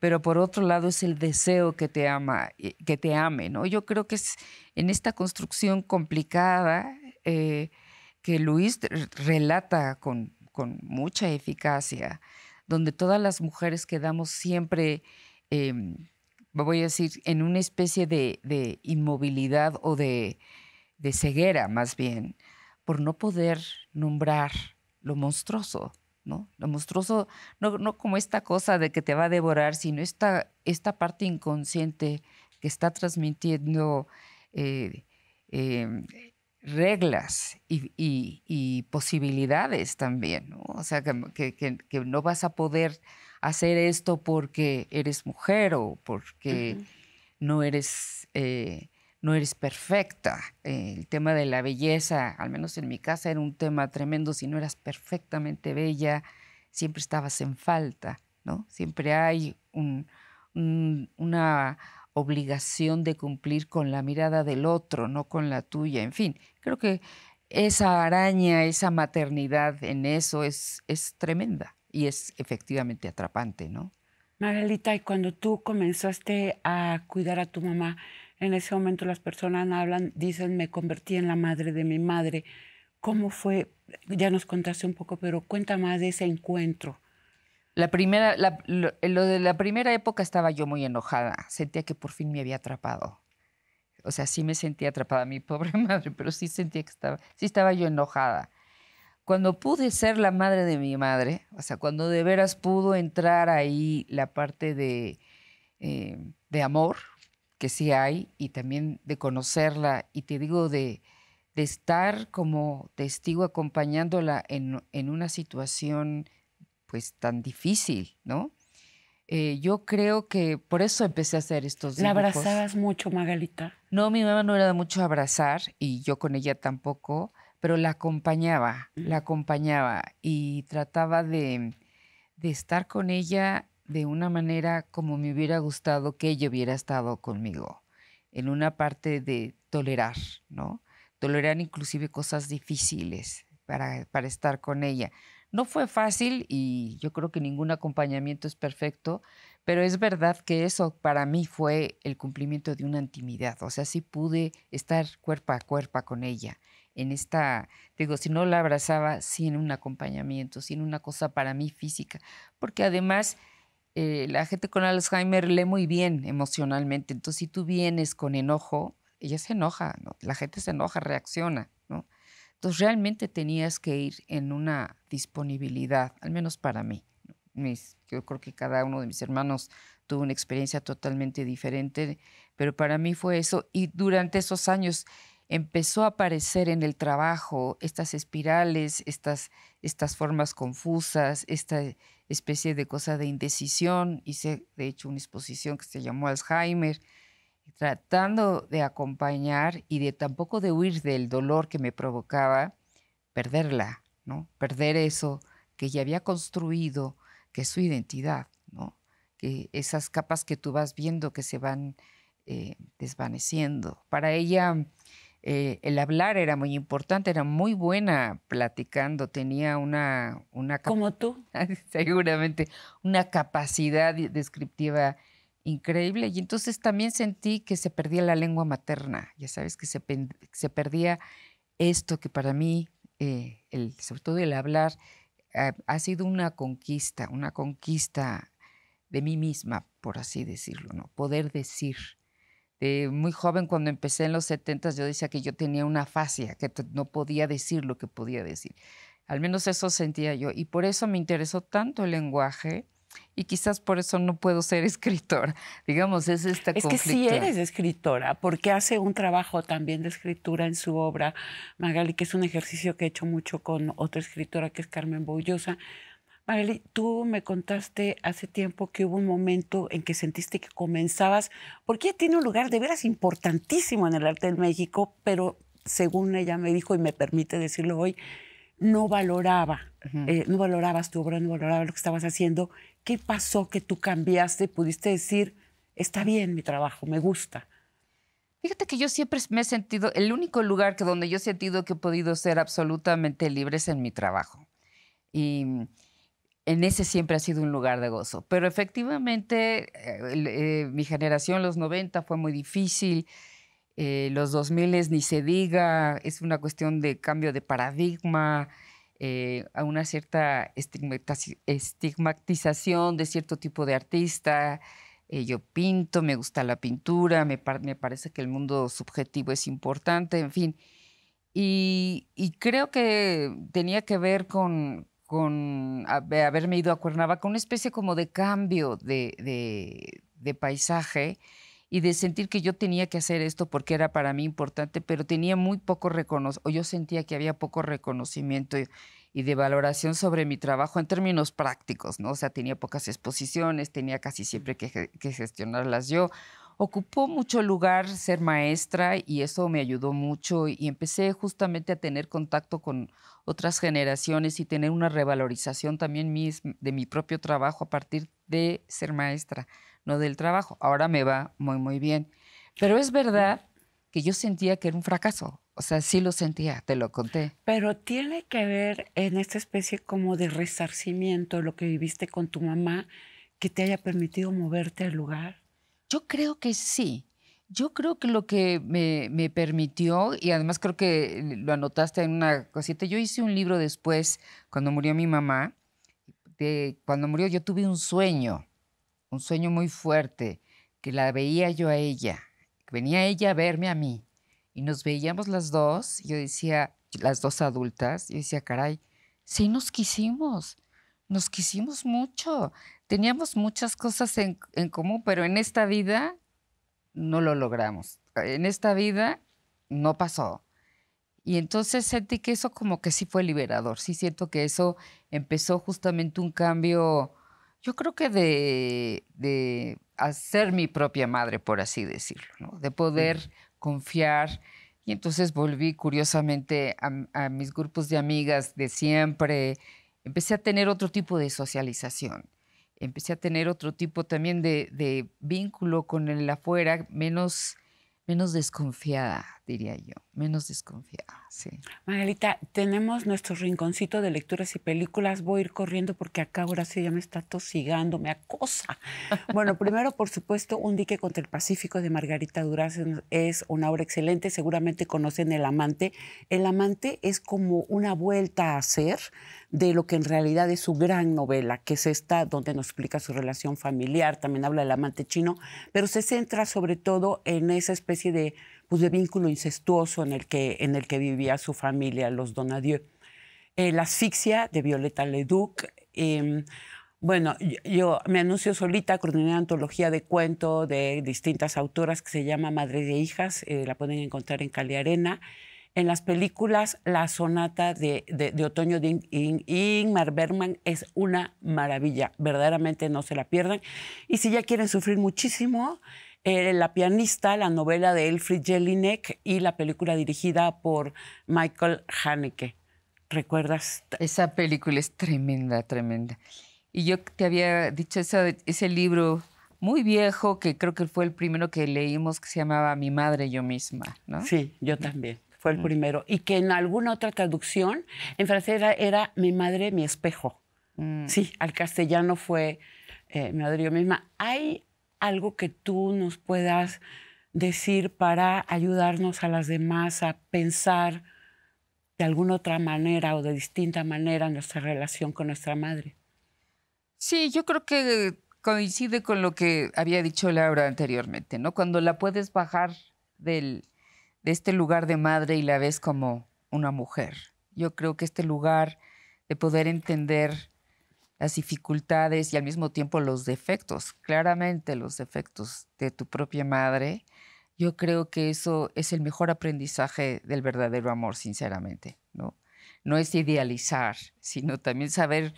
[SPEAKER 4] Pero por otro lado es el deseo que te ama, eh, que te ame, ¿no? Yo creo que es en esta construcción complicada eh, que Luis relata con, mucha eficacia, donde todas las mujeres quedamos siempre em, voy a decir, en una especie de, inmovilidad o de, ceguera más bien, por no poder nombrar lo monstruoso, ¿no? Lo monstruoso, no, como esta cosa de que te va a devorar, sino esta, esta parte inconsciente que está transmitiendo eh, em, reglas y, posibilidades también, O sea, que no vas a poder hacer esto porque eres mujer o porque no eres... Eh, no eres perfecta. el tema de la belleza, al menos en mi casa, era un tema tremendo. Si no eras perfectamente bella, siempre estabas en falta, ¿no? Siempre hay una obligación de cumplir con la mirada del otro, no con la tuya. En fin, creo que esa araña, esa maternidad en eso es, es tremenda y es efectivamente atrapante, ¿no?
[SPEAKER 1] Margarita, y cuando tú comenzaste a cuidar a tu mamá, en ese momento las personas hablan, dicen, me convertí en la madre de mi madre. ¿Cómo fue? Ya nos contaste un poco, pero cuenta más de ese encuentro. La primera,
[SPEAKER 4] lo, de la primera época estaba yo muy enojada. Sentía que por fin me había atrapado. O sea, sí me sentía atrapada, mi pobre madre, pero sí sentía que estaba, sí estaba yo enojada cuando pude ser la madre de mi madre, o sea, cuando de veras pudo entrar ahí la parte de, eh, amor, que sí hay, y también de conocerla, y te digo de, estar como testigo acompañándola en, una situación pues tan difícil, ¿no? Eh, yo creo que por eso empecé a hacer estos dibujos. ¿La abrazabas mucho, Magalita? No, mi mamá no era de mucho abrazar y yo con ella tampoco pero la acompañaba, la mm. acompañaba y trataba de, estar con ella de una manera como me hubiera gustado que ella hubiera estado conmigo, en una parte de tolerar, ¿no? Tolerar inclusive cosas difíciles para, para estar con ella. No fue fácil y yo creo que ningún acompañamiento es perfecto, pero es verdad que eso para mí fue el cumplimiento de una intimidad, o sea, sí pude estar cuerpo a cuerpo con ella en esta, digo, si no la abrazaba sin un acompañamiento, sin una cosa para mí física, porque además eh, la gente con Alzheimer lee muy bien emocionalmente, entonces si tú vienes con enojo, ella se enoja, la gente se enoja, reacciona, ¿no? Entonces realmente tenías que ir en una disponibilidad, al menos para mí. yo creo que cada uno de mis hermanos tuvo una experiencia totalmente diferente, pero para mí fue eso y durante esos años empezó a aparecer en el trabajo estas espirales, estas, estas formas confusas, esta especie de cosa de indecisión. Hice, de hecho, una exposición que se llamó Alzheimer, tratando de acompañar y de tampoco de huir del dolor que me provocaba perderla, ¿no? Perder eso que ya había construido, que es su identidad, ¿no? Que esas capas que tú vas viendo que se van eh, desvaneciendo. Para ella, eh, el hablar era muy importante, era muy buena platicando, tenía una... Como tú. seguramente, una capacidad descriptiva increíble. Y entonces también sentí que se perdía la lengua materna, ya sabes, que se, perdía esto que para mí, eh, sobre todo el hablar, ha sido una conquista, una conquista de mí misma, por así decirlo, ¿no? Poder decir este, muy joven, cuando empecé en los 70, yo decía que yo tenía una fascia, que no podía decir lo que podía decir. Al menos eso sentía yo. Y por eso me interesó tanto el lenguaje
[SPEAKER 1] y quizás por eso no puedo ser escritora. Digamos, es esta Es que sí eres escritora, porque hace un trabajo también de escritura en su obra, Magali, que es un ejercicio que he hecho mucho con otra escritora que es Carmen Boullosa, Marely, tú me contaste hace tiempo que hubo un momento en que sentiste que comenzabas, porque ella tiene un lugar de veras importantísimo en el arte del México, pero según ella me dijo, y me permite decirlo hoy, no valoraba, eh, no valorabas tu obra, no valorabas lo que estabas haciendo. ¿Qué pasó que tú cambiaste? ¿Pudiste decir, está bien mi trabajo, me gusta?
[SPEAKER 4] Fíjate que yo siempre me he sentido, el único lugar que donde yo he sentido que he podido ser absolutamente libre es en mi trabajo. Y en ese siempre ha sido un lugar de gozo. Pero efectivamente, eh, eh, mi generación, los 90, fue muy difícil. Eh, los 2000 ni se diga, es una cuestión de cambio de paradigma, a una cierta estigmatización de cierto tipo de artista. yo pinto, me gusta la pintura, me, me, parece que el mundo subjetivo es importante, en fin. y creo que tenía que ver con, con haberme ido a Cuernavaca, una especie como de cambio de, paisaje y de sentir que yo tenía que hacer esto porque era para mí importante, pero tenía muy poco reconocimiento, o yo sentía que había poco reconocimiento y de valoración sobre mi trabajo en términos prácticos, ¿no? O sea, tenía pocas exposiciones, tenía casi siempre que gestionarlas yo ocupó mucho lugar ser maestra y eso me ayudó mucho y empecé justamente a tener contacto con otras generaciones y tener una revalorización también de mi propio trabajo a partir de ser maestra, no del trabajo. Ahora me va muy, muy bien. Pero es verdad que yo sentía que era un fracaso. O sea, sí lo sentía, te lo conté.
[SPEAKER 1] Pero tiene que ver en esta especie como de resarcimiento lo que viviste con tu mamá que te haya permitido moverte al lugar. Yo creo que sí. Yo creo
[SPEAKER 4] que lo que me, permitió, y además creo que lo anotaste en una cosita, yo hice un libro después, cuando murió mi mamá, cuando murió yo tuve un sueño, un sueño muy fuerte, que la veía yo a ella, venía ella a verme a mí, y nos veíamos las dos, yo decía, las dos adultas, yo decía, caray, sí nos quisimos, nos quisimos mucho, teníamos muchas cosas en, común, pero en esta vida no lo logramos. En esta vida no pasó. Y entonces sentí que eso como que sí fue liberador. Sí siento que eso empezó justamente un cambio, yo creo que de, de hacer mi propia madre, por así decirlo, de poder confiar. Y entonces volví curiosamente a, a mis grupos de amigas de siempre. Empecé a tener otro tipo de socialización empecé a tener otro tipo también de, vínculo con el afuera, menos, menos desconfiada, diría yo menos desconfiada. Ah, sí.
[SPEAKER 1] tenemos nuestro rinconcito de lecturas y películas. Voy a ir corriendo porque acá ahora sí ya me está tosigando, me acosa. bueno, primero, por supuesto, Un dique contra el Pacífico de Margarita Duraz es una obra excelente. Seguramente conocen El Amante. El Amante es como una vuelta a hacer de lo que en realidad es su gran novela, que es esta donde nos explica su relación familiar. También habla del amante chino, pero se centra sobre todo en esa especie de pues, de vínculo incestuoso en el, que, en el que vivía su familia, los Donadieu. Eh, la asfixia de Violeta Leduc. Em, bueno, yo, me anuncio solita coordiné una antología de cuento de distintas autoras que se llama Madre de Hijas, eh, la pueden encontrar en Cali Arena. En las películas, la sonata de, de, de otoño de Ingmar Bergman es una maravilla, verdaderamente no se la pierdan. Y si ya quieren sufrir muchísimo, eh, la pianista, la novela de Elfried Jelinek y la película dirigida por Michael Haneke. ¿Recuerdas? Esa película es tremenda, tremenda. Y yo te había dicho
[SPEAKER 4] ese libro muy viejo, que creo que fue el primero que leímos, que se llamaba Mi
[SPEAKER 1] madre yo misma, ¿no? Sí, yo también. Fue el primero. Y que en alguna otra traducción, en francés era, Mi madre, mi espejo. Mm. Sí, al castellano fue eh, Mi madre yo misma. Hay algo que tú nos puedas decir para ayudarnos a las demás a pensar de alguna otra manera o de distinta manera nuestra relación con nuestra madre. Sí, yo creo que
[SPEAKER 4] coincide con lo que había dicho Laura anteriormente, ¿no? Cuando la puedes bajar del, de este lugar de madre y la ves como una mujer. Yo creo que este lugar de poder entender las dificultades y al mismo tiempo los defectos, claramente los defectos de tu propia madre, yo creo que eso es el mejor aprendizaje del verdadero amor, sinceramente, ¿no? No es idealizar, sino también saber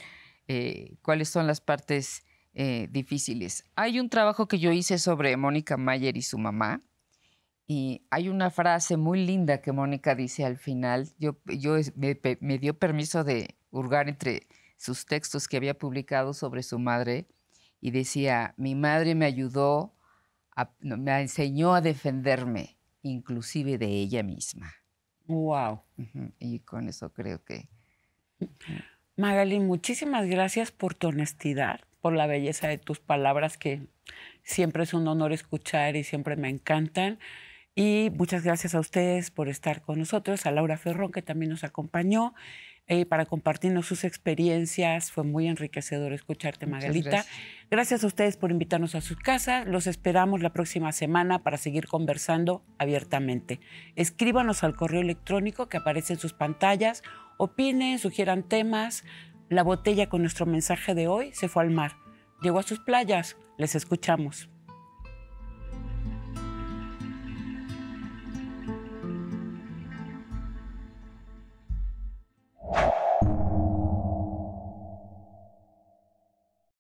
[SPEAKER 4] eh, cuáles son las partes eh, difíciles. Hay un trabajo que yo hice sobre Mónica Mayer y su mamá, y hay una frase muy linda que Mónica dice al final. Yo, yo me, me dio permiso de hurgar entre sus textos que había publicado sobre su madre y decía, mi madre me ayudó, me enseñó a defenderme,
[SPEAKER 1] inclusive de ella misma. Wow. Y con eso creo que... Magali, muchísimas gracias por tu honestidad, por la belleza de tus palabras que siempre es un honor escuchar y siempre me encantan. Y muchas gracias a ustedes por estar con nosotros, a Laura Ferrón que también nos acompañó. Eh, para compartirnos sus experiencias. Fue muy enriquecedor escucharte, Margarita. Gracias. gracias a ustedes por invitarnos a su casa. Los esperamos la próxima semana para seguir conversando abiertamente. Escríbanos al correo electrónico que aparece en sus pantallas. Opinen, sugieran temas. La botella con nuestro mensaje de hoy se fue al mar. Llegó a sus playas. Les escuchamos.